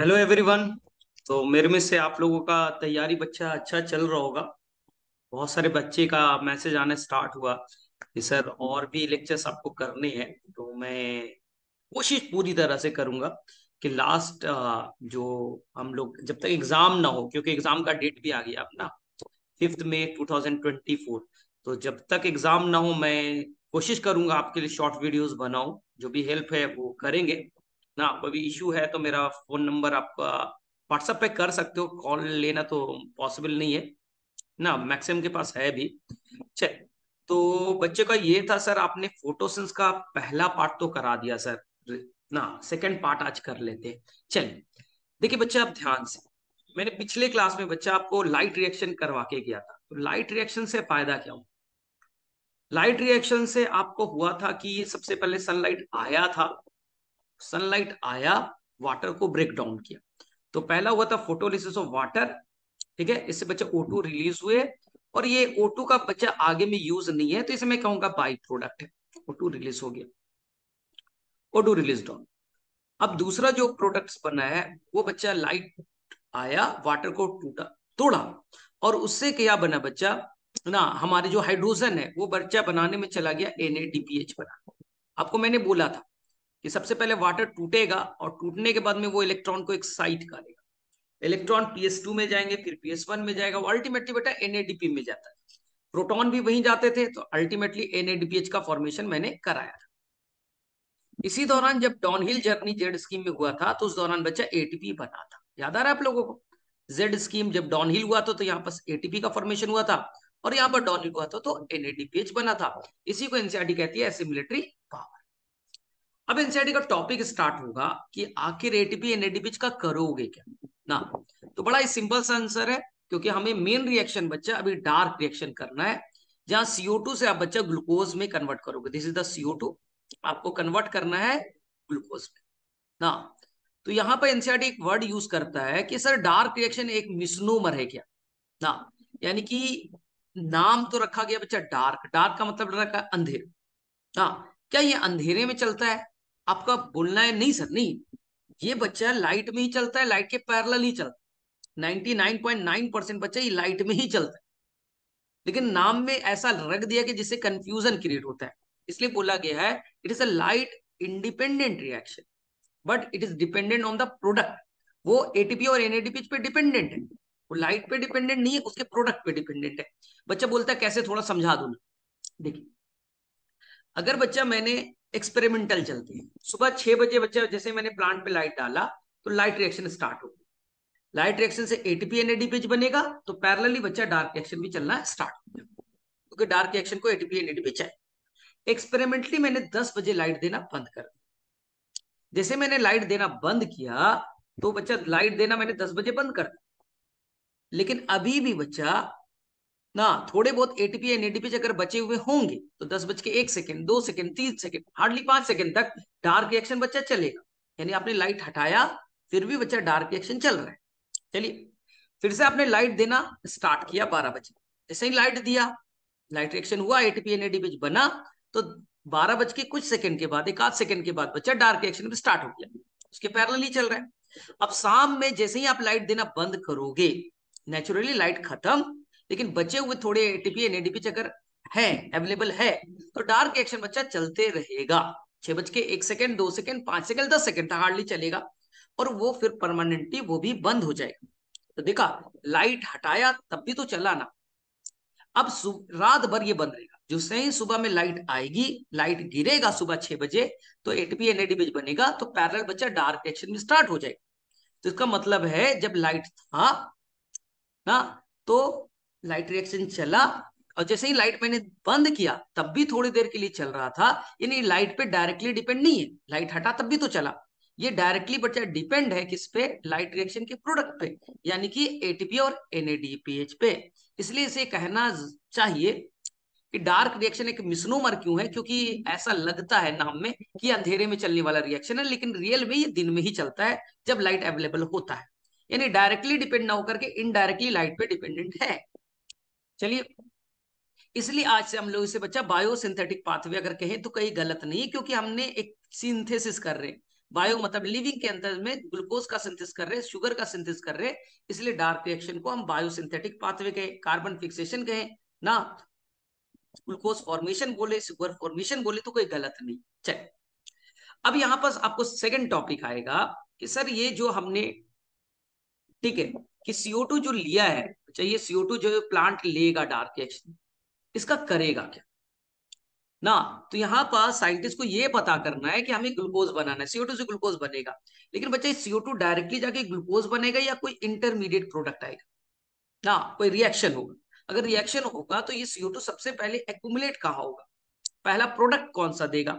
Hello everyone तो मेरे में से आप लोगों का तैयारी बच्चा अच्छा चल रहा होगा बहुत सारे बच्चे का मैसेज आना स्टार्ट हुआ कि सर और भी लेक्चर्स आपको करने हैं तो मैं कोशिश पूरी तरह से करूंगा कि लास्ट जो हम लोग जब तक एग्जाम ना हो क्योंकि एग्जाम का डेट भी आ गया अपना फिफ्थ मे टू तो जब तक एग्जाम ना हो मैं कोशिश करूंगा आपके लिए शॉर्ट वीडियोस बनाऊं जो भी हेल्प है वो करेंगे ना अभी इशू है तो मेरा फोन नंबर आपका व्हाट्सएप पे कर सकते हो कॉल लेना तो पॉसिबल नहीं है ना मैक्सिम के पास है भी चल अच्छा, तो बच्चे का ये था सर आपने फोटोसेंस का पहला पार्ट तो करा दिया सर ना सेकंड पार्ट आज कर लेते चलिए देखिए बच्चे आप ध्यान से मैंने पिछले क्लास में बच्चा आपको लाइट रिएक्शन करवा के गया था तो लाइट रिएक्शन से फायदा क्या हुआ लाइट रिएक्शन से आपको हुआ था कि सबसे पहले सनलाइट आया था सनलाइट आया वाटर को ब्रेक डाउन किया तो पहला हुआ था फोटोलिसिस ऑफ वाटर ठीक है इससे बच्चे ओ रिलीज हुए और ये O2 का बच्चा आगे में यूज नहीं है तो इसे मैं कहूंगा बाई प्रोडक्ट है O2 रिलीज हो गया O2 रिलीज डाउन अब दूसरा जो प्रोडक्ट बना है वो बच्चा लाइट आया वाटर को टूटा तोड़ा और उससे क्या बना बच्चा ना हमारे जो हाइड्रोजन है वो बच्चा बनाने में चला गया एन बना आपको मैंने बोला था कि सबसे पहले वाटर टूटेगा और टूटने के बाद में वो इलेक्ट्रॉन को एक्साइट करेगा इलेक्ट्रॉन टू में जाएंगे फिर वन में जाएगा अल्टीमेटली बेटा एनएडीपी में जाता है प्रोटॉन भी वहीं जाते थे तो अल्टीमेटली एनएडीपीएच का फॉर्मेशन मैंने कराया था इसी दौरान जब डाउनहिल जर्नी जेड स्कीम में हुआ था तो उस दौरान बच्चा एटीपी बना था याद आ रहा है आप लोगों को जेड स्कीम जब हिल हुआ था तो यहाँ पर एटीपी का फॉर्मेशन हुआ था और यहाँ पर हिल हुआ था तो एनएडीपीएच बना था इसी को एनसीआरटी e कहती है एसिमिलेटरी अब एनसीआरटी का टॉपिक स्टार्ट होगा कि आखिर एटीपी एन एडीपीच का करोगे क्या ना तो बड़ा ही सिंपल सा आंसर है क्योंकि हमें मेन रिएक्शन बच्चा अभी डार्क रिएक्शन करना है जहां टू से आप बच्चा ग्लूकोज में कन्वर्ट करोगे दिस इज द CO2 आपको कन्वर्ट करना है ग्लूकोज में ना तो यहाँ पर एनसीआरटी एक वर्ड यूज करता है कि सर डार्क रिएक्शन एक मिसनोमर है क्या ना यानी कि नाम तो रखा गया बच्चा डार्क डार्क का मतलब रखा अंधेर ना क्या ये अंधेरे में चलता है आपका बोलना है नहीं सर नहीं ये बच्चा लाइट में ही चलता है लाइट के पैरल ही चलता है 99.9 परसेंट बच्चा ये लाइट में ही चलता है लेकिन नाम में ऐसा रख दिया कि जिससे कंफ्यूजन क्रिएट होता है इसलिए बोला गया है it is a light independent reaction but it is dependent on the product वो एटीपी और एनएटीपी पे डिपेंडेंट है वो लाइट पे डिपेंडेंट नहीं है उसके प्रोडक्ट पे डिपेंडेंट है बच्चा बोलता है कैसे थोड़ा समझा दो देखिए अगर बच्चा मैंने एक्सपेरिमेंटल चलते हैं सुबह छह बजे बच्चा जैसे मैंने प्लांट पे लाइट डाला तो लाइट रिएक्शन स्टार्ट होगी लाइट रिएक्शन से एटीपी एन एडीपेज बनेगा तो पैरेलली बच्चा डार्क रिएक्शन भी चलना स्टार्ट हो जाएगा क्योंकि डार्क रिएक्शन को एटीपी एन एडीपी चाहिए एक्सपेरिमेंटली मैंने दस बजे लाइट देना बंद कर दिया जैसे मैंने लाइट देना बंद किया तो बच्चा लाइट देना मैंने दस बजे बंद कर दिया लेकिन अभी भी बच्चा ना थोड़े बहुत एटीपी एन एनएटीपी अगर बचे हुए होंगे तो दस बज के एक सेकेंड दो सेकेंड तीन सेकेंड हार्डली पांच सेकेंड तक डार्क रिएक्शन बच्चा चलेगा यानी आपने लाइट हटाया फिर भी बच्चा डार्क रिएक्शन चल रहा है चलिए फिर से आपने लाइट देना स्टार्ट किया बारह बजे जैसे ही लाइट दिया लाइट रिएक्शन हुआ एटीपी एनएटीपी बना तो बारह बज के कुछ सेकंड के बाद एक आध सेकंड के बाद बच्चा डार्क रिएक्शन में स्टार्ट हो गया उसके पैरल ही चल रहा है अब शाम में जैसे ही आप लाइट देना बंद करोगे नेचुरली लाइट खत्म लेकिन बचे हुए थोड़े एटीपी एन एडीपी चक्कर है अवेलेबल है तो डार्क एक्शन बच्चा चलते रहेगा छह बज के एक सेकेंड दो सेकेंड पांच सेकेंड दस सेकेंड तक हार्डली चलेगा और वो फिर परमानेंटली वो भी बंद हो जाएगा तो देखा लाइट हटाया तब भी तो चला ना अब रात भर ये बंद रहेगा जो सही सुबह में लाइट आएगी लाइट गिरेगा सुबह छह बजे तो एटीपी एन एडीपी बनेगा तो पैरल बच्चा डार्क एक्शन में स्टार्ट हो जाएगा तो इसका मतलब है जब लाइट था ना तो लाइट रिएक्शन चला और जैसे ही लाइट मैंने बंद किया तब भी थोड़ी देर के लिए चल रहा था यानी लाइट पे डायरेक्टली डिपेंड नहीं है लाइट हटा तब भी तो चला ये डायरेक्टली बच्चा डिपेंड है किस पे लाइट रिएक्शन के प्रोडक्ट पे यानी कि एटीपी और एनएडीपीएच पे इसलिए इसे कहना चाहिए कि डार्क रिएक्शन एक मिसनोमर क्यों है क्योंकि ऐसा लगता है नाम में कि अंधेरे में चलने वाला रिएक्शन है लेकिन रियल में ये दिन में ही चलता है जब लाइट अवेलेबल होता है यानी डायरेक्टली डिपेंड ना होकर के इनडायरेक्टली लाइट पे डिपेंडेंट है चलिए इसलिए आज से हम लोग इसे बच्चा बायोसिंथेटिक पाथवे अगर कहें तो कहीं गलत नहीं क्योंकि हमने एक सिंथेसिस कर रहे हैं बायो मतलब लिविंग के अंदर में ग्लूकोज का सिंथेसिस कर रहे हैं शुगर का सिंथेसिस कर रहे हैं इसलिए डार्क रिएक्शन को हम बायोसिंथेटिक पाथवे कहें कार्बन फिक्सेशन कहें ना ग्लूकोज फॉर्मेशन बोले शुगर फॉर्मेशन बोले तो कोई गलत नहीं चल अब यहां पर आपको सेकेंड टॉपिक आएगा कि सर ये जो हमने ठीक है कि CO2 जो लिया है चाहिए अच्छा CO2 जो प्लांट लेगा डार्क एक्शन इसका करेगा क्या ना तो यहाँ पर साइंटिस्ट को ये पता करना है कि हमें ग्लूकोज बनाना है CO2 से ग्लूकोज बनेगा लेकिन बच्चा CO2 डायरेक्टली जाके ग्लूकोज बनेगा या कोई इंटरमीडिएट प्रोडक्ट आएगा ना कोई रिएक्शन होगा अगर रिएक्शन होगा तो ये CO2 सबसे पहले एकुमुलेट कहा होगा पहला प्रोडक्ट कौन सा देगा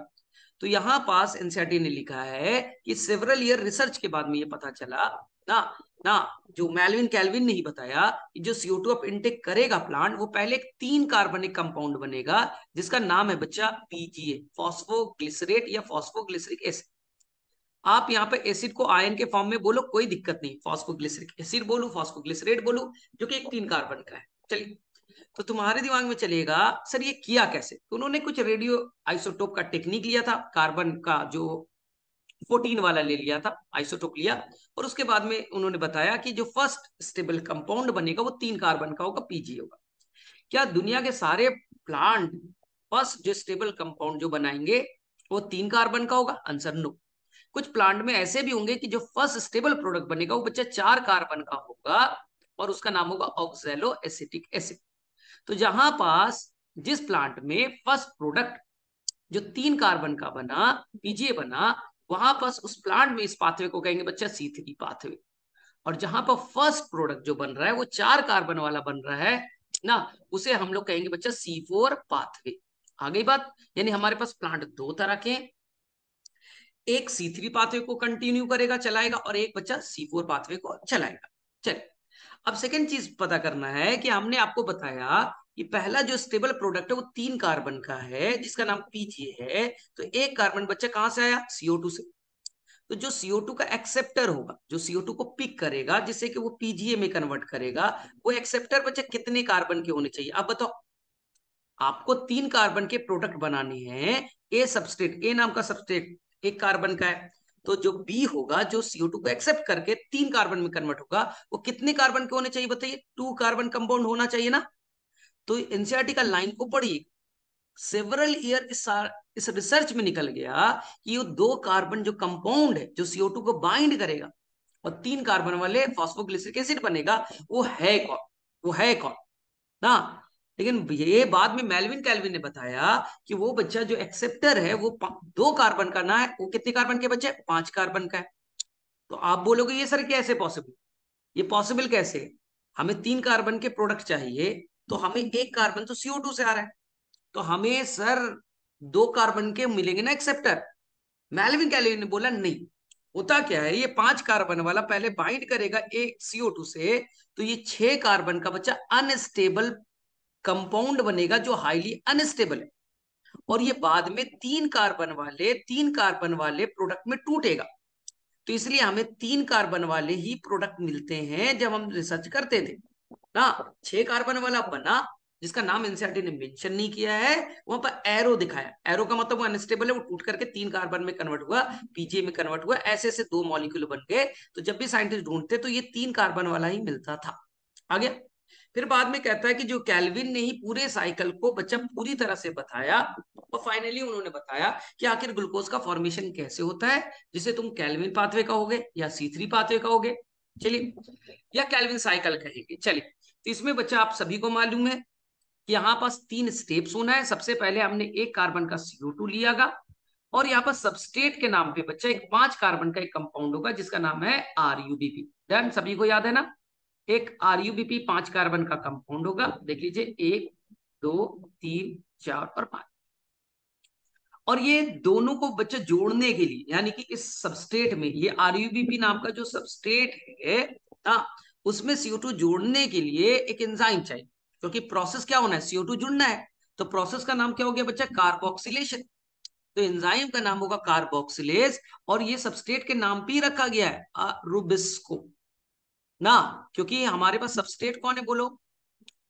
तो यहाँ पास एनसीआरटी e ने लिखा है कि सेवरल ईयर रिसर्च के बाद में ये पता चला ना ना जो मेलविन कैलविन ने ही बताया जो सीओ टू अप इंटेक करेगा प्लांट वो पहले एक तीन कार्बनिक कंपाउंड बनेगा जिसका नाम है बच्चा पीजीए फॉस्फोग्लिसरेट या फॉस्फोग्लिसरिक एसिड आप यहाँ पे एसिड को आयन के फॉर्म में बोलो कोई दिक्कत नहीं फॉस्फोग्लिसरिक एसिड बोलो फॉस्फोग्लिसरेट बोलो जो कि एक तीन कार्बन का है चलिए तो तुम्हारे दिमाग में चलेगा सर ये किया कैसे तो उन्होंने कुछ रेडियो आइसोटोप का टेक्निक लिया था कार्बन का जो फोर्टीन वाला ले लिया था आइसोटोप लिया और उसके बाद में उन्होंने बताया कि जो फर्स्ट स्टेबल कंपाउंड बनेगा वो तीन कार्बन का होगा पीजी होगा क्या दुनिया के सारे प्लांट फर्स्ट जो स्टेबल कंपाउंड जो बनाएंगे वो तीन कार्बन का होगा आंसर नो कुछ प्लांट में ऐसे भी होंगे कि जो फर्स्ट स्टेबल प्रोडक्ट बनेगा वो बच्चा चार कार्बन का होगा और उसका नाम होगा ऑक्जेलो एसिटिक एसिड तो जहां पास जिस प्लांट में फर्स्ट प्रोडक्ट जो तीन कार्बन का बना पीजीए बना वहां पर उस प्लांट में इस पाथवे को कहेंगे बच्चा सी थ्री पाथवे और जहां पर फर्स्ट प्रोडक्ट जो बन रहा है वो चार कार्बन वाला बन रहा है ना उसे हम लोग कहेंगे बच्चा सी फोर पाथवे आगे बात यानी हमारे पास प्लांट दो तरह के एक सी थ्री पाथवे को कंटिन्यू करेगा चलाएगा और एक बच्चा सी फोर पाथवे को चलाएगा चलिए अब सेकेंड चीज पता करना है कि हमने आपको बताया ये पहला जो स्टेबल प्रोडक्ट है वो तीन कार्बन का है जिसका नाम पीजीए है तो एक कार्बन बच्चा कहां से आया सीओ टू से तो जो सीओ टू का एक्सेप्टर होगा जो सीओ टू को पिक करेगा जिससे कि वो पीजीए में कन्वर्ट करेगा वो एक्सेप्टर बच्चे कितने कार्बन के होने चाहिए आप बताओ आपको तीन कार्बन के प्रोडक्ट बनाने हैं ए सबस्टेट ए नाम का सबस्टेट एक कार्बन का है तो जो बी होगा जो सीओ टू को एक्सेप्ट करके तीन कार्बन में कन्वर्ट होगा वो कितने कार्बन के होने चाहिए बताइए टू कार्बन कंपाउंड होना चाहिए ना तो एनसीआरटी e का लाइन को पढ़िए सेवरल ईयर इस इस रिसर्च में निकल गया कि वो दो कार्बन जो कंपाउंड है जो सीओ को बाइंड करेगा और तीन कार्बन वाले फॉस्फोग्लिसरिक एसिड बनेगा वो है कौन वो है कौन ना लेकिन ये बाद में मेलविन कैलविन ने बताया कि वो बच्चा जो एक्सेप्टर है वो दो कार्बन का ना है वो कितने कार्बन के बच्चे पांच कार्बन का है तो आप बोलोगे ये सर कैसे पॉसिबल ये पॉसिबल कैसे हमें तीन कार्बन के प्रोडक्ट चाहिए तो हमें एक कार्बन तो सीओ टू से आ रहा है तो हमें सर दो कार्बन के मिलेंगे ना एक्सेप्टर मेलविन कैलोरी ने बोला नहीं होता क्या है ये पांच कार्बन वाला पहले बाइंड करेगा एक सीओ टू से तो ये छह कार्बन का बच्चा अनस्टेबल कंपाउंड बनेगा जो हाईली अनस्टेबल है और ये बाद में तीन कार्बन वाले तीन कार्बन वाले प्रोडक्ट में टूटेगा तो इसलिए हमें तीन कार्बन वाले ही प्रोडक्ट मिलते हैं जब हम रिसर्च करते थे ना छह कार्बन वाला बना जिसका नाम एनसीआरटी e ने मेंशन नहीं किया है वहां पर एरो दिखाया एरो का मतलब वो अनस्टेबल है वो टूट करके तीन कार्बन में कन्वर्ट हुआ पीजे में कन्वर्ट हुआ ऐसे ऐसे दो मॉलिक्यूल बन गए तो जब भी साइंटिस्ट ढूंढते तो ये तीन कार्बन वाला ही मिलता था आगे फिर बाद में कहता है कि जो कैलविन ने ही पूरे साइकिल को बच्चा पूरी तरह से बताया और फाइनली उन्होंने बताया कि आखिर ग्लूकोज का फॉर्मेशन कैसे होता है जिसे तुम कैलविन पाथवे कहोगे या सी थ्री पाथवे कहोगे चलिए या कैलविन साइकिल कहेंगे चलिए तो इसमें बच्चा आप सभी को मालूम है कि यहाँ पास तीन स्टेप्स होना है सबसे पहले हमने एक कार्बन का सीओ लिया गा और यहाँ पर सबस्टेट के नाम पे बच्चा एक पांच कार्बन का एक कंपाउंड होगा जिसका नाम है आरयूबीपी डन सभी को याद है ना एक आर पी पांच कार्बन का कंपाउंड होगा देख लीजिए एक दो तीन चार और पांच और ये दोनों को बच्चा जोड़ने के लिए यानी कि इस सबस्टेट में ये आर पी नाम का जो सबस्टेट है ना हाँ, उसमें CO2 जोड़ने के लिए एक एंजाइम चाहिए क्योंकि प्रोसेस क्या होना है CO2 जुड़ना है तो प्रोसेस का नाम क्या हो गया बच्चा कार्बोक्सिलेशन तो एंजाइम का नाम होगा कार्बोक्सिलेज और ये सबस्टेट के नाम पर रखा गया है रूबिस्को ना क्योंकि हमारे पास सबस्टेट कौन है बोलो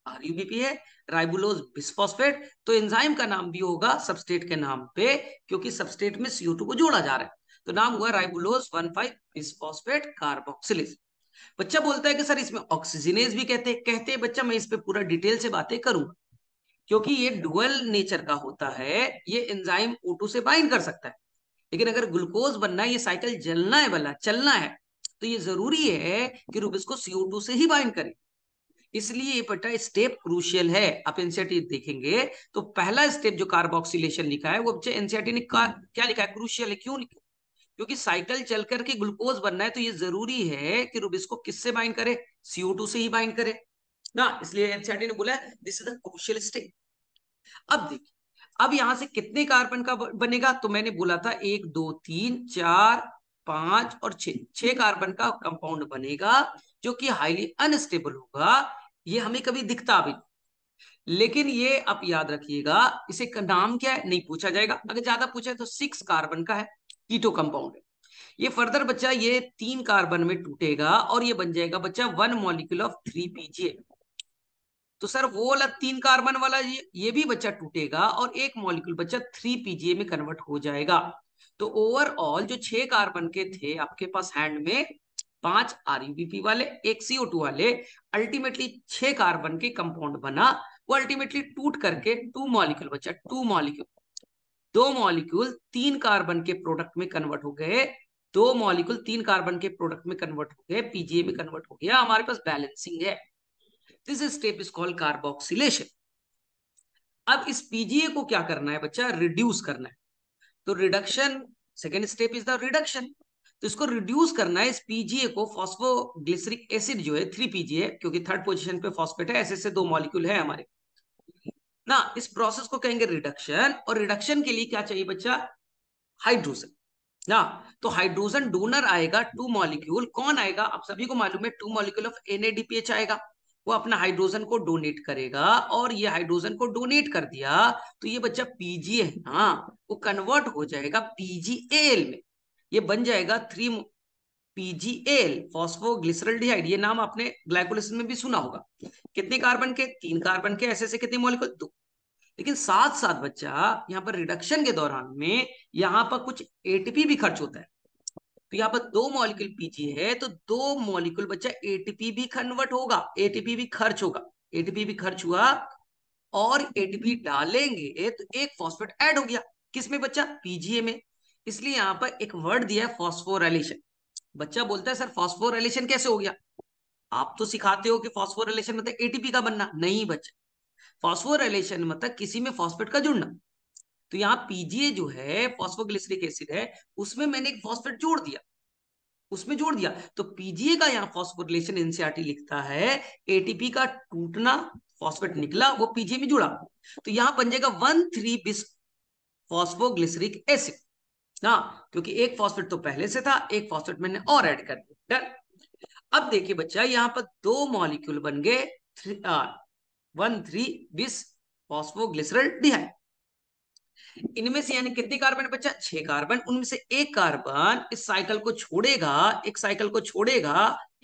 आरयूबीपी है राइबुलोज बिस्फोस्फेट तो एंजाइम का नाम भी होगा सबस्टेट के नाम पे क्योंकि सबस्टेट में टू को जोड़ा जा रहा है तो नाम हुआ ribulose one five bisphosphate carboxylase बच्चा बोलता है कि सर इसमें ऑक्सीजनेज भी कहते कहते बच्चा मैं इस पर पूरा डिटेल से बातें करूंगा क्योंकि ये डुअल नेचर का होता है ये एंजाइम ओटू से बाइंड कर सकता है लेकिन अगर ग्लूकोज बनना है ये साइकिल जलना है वाला चलना है तो ये जरूरी है कि रूप इसको सीओ टू से ही बाइंड करे इसलिए ये पट्टा स्टेप क्रूशियल है आप एनसीआरटी e देखेंगे तो पहला स्टेप जो कार्बोक्सिलेशन लिखा है वो बच्चे एनसीआरटी e ने क्या लिखा है क्रूशियल है क्यों लिखा क्योंकि साइकिल चल करके ग्लूकोज बनना है तो ये जरूरी है कि रूबिस को किससे बाइंड करे सीओ टू से ही बाइंड करे ना इसलिए एनसीआरटी ने बोला दिस इज अल स्टेट अब देखिए अब यहां से कितने कार्बन का बनेगा तो मैंने बोला था एक दो तीन चार पांच और छ छह कार्बन का कंपाउंड बनेगा जो कि हाईली अनस्टेबल होगा ये हमें कभी दिखता भी नहीं लेकिन ये आप याद रखिएगा इसे नाम क्या है नहीं पूछा जाएगा अगर ज्यादा है तो सिक्स कार्बन का है कीटो कंपाउंड है ये फर्दर बच्चा ये तीन कार्बन में टूटेगा और ये बन जाएगा बच्चा one molecule of three PGA तो सर वो वाला तीन कार्बन वाला ये, ये भी बच्चा टूटेगा और एक मॉलिक्यूल बच्चा थ्री पीजीए में कन्वर्ट हो जाएगा तो ओवरऑल जो छह कार्बन के थे आपके पास हैंड में पांच आरयूबीपी वाले एक सीओ टू वाले अल्टीमेटली छह कार्बन के कंपाउंड बना वो अल्टीमेटली टूट करके टू मॉलिक्यूल बच्चा टू मॉलिक्यूल दो मॉलिक्यूल तीन कार्बन के प्रोडक्ट में कन्वर्ट हो गए दो मॉलिक्यूल तीन कार्बन के प्रोडक्ट में कन्वर्ट हो गए पीजीए में कन्वर्ट हो गया हमारे पास बैलेंसिंग है this step is called carboxylation अब इस पीजीए को क्या करना है बच्चा रिड्यूस करना है तो reduction second step is the reduction तो इसको रिड्यूस करना है इस पीजीए को फॉस्फोग्लिसरिक एसिड जो है थ्री पीजीए क्योंकि थर्ड पोजिशन पे फॉस्फेट है ऐसे ऐसे दो मॉलिक्यूल है हमारे ना इस प्रोसेस को कहेंगे रिडक्शन और रिडक्शन के लिए क्या चाहिए बच्चा हाइड्रोजन ना तो हाइड्रोजन डोनर आएगा टू मॉलिक्यूल कौन आएगा आप सभी को मालूम है टू मॉलिक्यूल ऑफ एनएडीपीएच आएगा वो अपना हाइड्रोजन को डोनेट करेगा और ये हाइड्रोजन को डोनेट कर दिया तो ये बच्चा पीजीए है ना वो कन्वर्ट हो जाएगा पीजीएल में ये बन जाएगा थ्री पीजीएल फॉस्फोग्लिसरल्डिहाइड ये नाम आपने ग्लाइकोलिसिस में भी सुना होगा कितने कार्बन के तीन कार्बन के ऐसे ऐसे कितने मॉलिक्यूल दो लेकिन साथ साथ बच्चा यहाँ पर रिडक्शन के दौरान में यहाँ पर कुछ एटीपी भी खर्च होता है तो यहाँ पर दो मॉलिक्यूल पीजी है तो दो मॉलिक्यूल बच्चा एटीपी भी कन्वर्ट होगा एटीपी भी खर्च होगा एटीपी भी खर्च हुआ और एटीपी डालेंगे तो एक फॉस्फेट ऐड हो गया किसमें बच्चा पीजीए में इसलिए यहाँ पर एक वर्ड दिया है फॉस्फोराइलेशन बच्चा बोलता है सर रिलेशन कैसे हो गया आप तो सिखाते हो कि फॉस्फोरेलेशन मतलब एटीपी का बनना नहीं बच्चा फॉस्फोरेलेशन मतलब किसी में फॉस्फेट का जुड़ना तो यहाँ पीजीए जो है फॉस्फोग्लिसरिक एसिड है उसमें मैंने एक फॉस्फेट जोड़ दिया उसमें जोड़ दिया तो पीजीए का यहाँ फॉस्फोरेलेशन एनसीआरटी e लिखता है एटीपी का टूटना फॉस्फेट निकला वो पीजीए में जुड़ा तो यहाँ बन जाएगा one three bis phosphoglyceric acid ना क्योंकि एक फॉस्फेट तो पहले से था एक फॉस्फेट मैंने और ऐड कर दिया डन अब देखिए बच्चा यहाँ पर दो मॉलिक्यूल बन गए थ्री वन थ्री बीस फॉस्फोग्लिसरल डिहाइड इनमें से यानी कितने कार्बन बच्चा छह कार्बन उनमें से एक कार्बन इस साइकिल को छोड़ेगा एक साइकिल को छोड़ेगा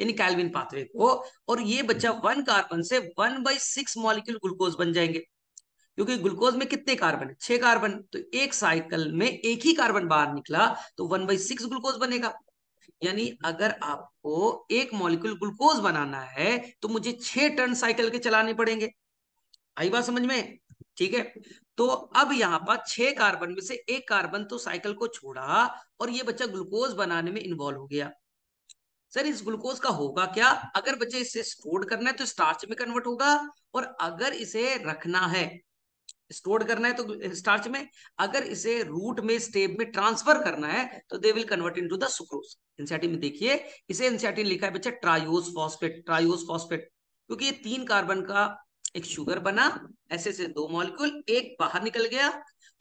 यानी कैलविन पाथवे को और ये बच्चा वन कार्बन से one by six molecule glucose बन जाएंगे क्योंकि ग्लूकोज में कितने कार्बन है छह कार्बन तो एक साइकिल में एक ही कार्बन बाहर निकला तो वन बाई सिक्स ग्लूकोज बनेगा यानी अगर आपको एक मॉलिक्यूल ग्लूकोज बनाना है तो मुझे छह टर्न साइकिल के चलाने पड़ेंगे आई बात समझ में ठीक है तो अब यहाँ पर छह कार्बन में से एक कार्बन तो साइकिल को छोड़ा और ये बच्चा ग्लूकोज बनाने में इन्वॉल्व हो गया सर इस ग्लूकोज का होगा क्या अगर बच्चे इसे स्टोर करना है तो स्टार्च में कन्वर्ट होगा और अगर इसे रखना है स्टोर करना है तो स्टार्च में अगर इसे रूट में स्टेप में ट्रांसफर करना है तो they will convert into the sucrose NCERT में देखिए इसे इंसेटिन e लिखा है बच्चा ट्रायोस फॉस्फेट ट्रायोस फॉस्फेट क्योंकि ये तीन कार्बन का एक शुगर बना ऐसे से दो मॉलिक्यूल एक बाहर निकल गया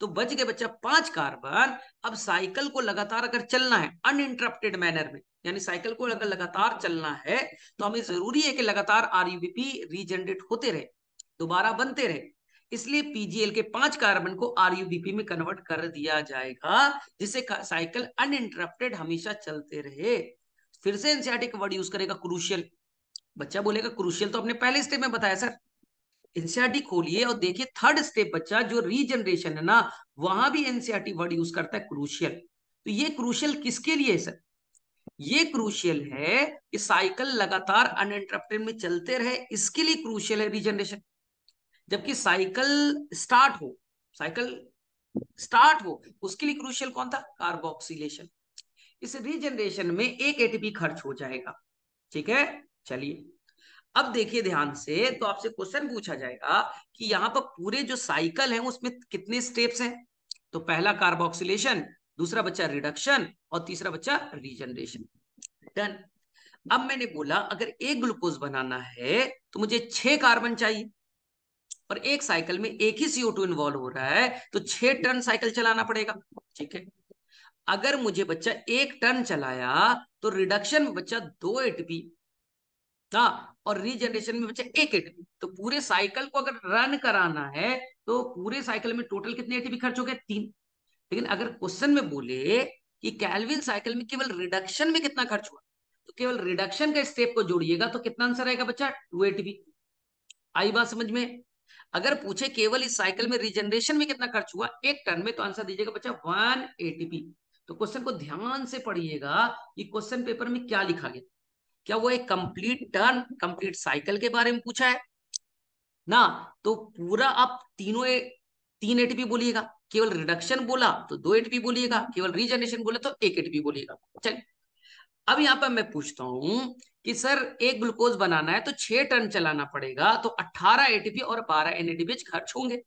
तो बच गए बच्चा पांच कार्बन अब साइकिल को लगातार अगर चलना है अनइंटरप्टेड मैनर में यानी साइकिल को अगर लगातार चलना है तो हमें जरूरी है कि लगातार आरयूबीपी रीजनरेट होते रहे दोबारा बनते रहे इसलिए पीजीएल के पांच कार्बन को आरयूबीपी में कन्वर्ट कर दिया जाएगा जिससे साइकिल अनइंटरप्टेड हमेशा चलते रहे फिर से एनसीआरटी का वर्ड यूज करेगा क्रूशियल बच्चा बोलेगा क्रूशियल तो अपने पहले स्टेप में बताया सर एनसीआरटी e खोलिए और देखिए थर्ड स्टेप बच्चा जो रीजनरेशन है ना वहां भी एनसीआरटी वर्ड यूज करता है क्रूशियल तो ये क्रूशियल किसके लिए है सर ये क्रूशियल है कि साइकिल लगातार अनइंटरप्टेड में चलते रहे इसके लिए क्रूशियल है रीजनरेशन जबकि साइकिल स्टार्ट हो साइकिल स्टार्ट हो उसके लिए क्रूशियल कौन था कार्बोक्सिलेशन इस रीजनरेशन में एक एटीपी खर्च हो जाएगा ठीक है चलिए अब देखिए ध्यान से तो आपसे क्वेश्चन पूछा जाएगा कि यहाँ पर पूरे जो साइकिल है उसमें कितने स्टेप्स हैं तो पहला कार्बोक्सिलेशन दूसरा बच्चा रिडक्शन और तीसरा बच्चा रीजनरेशन डन अब मैंने बोला अगर एक ग्लूकोज बनाना है तो मुझे छह कार्बन चाहिए और एक साइकिल में एक ही सीओ टू इन्वॉल्व हो रहा है तो छह टन साइकिल चलाना पड़ेगा ठीक है अगर मुझे बच्चा एक टन चलाया तो रिडक्शन में बच्चा दो एटीपी ना और रीजनरेशन में बच्चा एक एटीपी तो पूरे साइकिल को अगर रन कराना है तो पूरे साइकिल में टोटल कितने एटीपी खर्च हो गए तीन लेकिन अगर क्वेश्चन में बोले कि कैलविन साइकिल में केवल रिडक्शन में कितना खर्च हुआ तो केवल रिडक्शन का स्टेप को जोड़िएगा तो कितना आंसर आएगा बच्चा टू एटीपी आई बात समझ में अगर पूछे केवल इस साइकिल में रिजनरेशन में कितना खर्च हुआ एक टन में तो आंसर दीजिएगा बच्चा वन एटीपी तो क्वेश्चन को ध्यान से पढ़िएगा कि क्वेश्चन पेपर में क्या लिखा गया क्या वो एक कंप्लीट टर्न कंप्लीट साइकिल के बारे में पूछा है ना तो पूरा आप तीनों ए, तीन एटीपी बोलिएगा केवल रिडक्शन बोला तो दो एटीपी बोलिएगा केवल रिजनरेशन बोला तो एक एटीपी बोलिएगा चलिए अब यहां पर मैं पूछता हूं कि सर एक ग्लूकोज बनाना है तो छह टन चलाना पड़ेगा तो अट्ठारह एटीपी और बारह एनएडीपी खर्च होंगे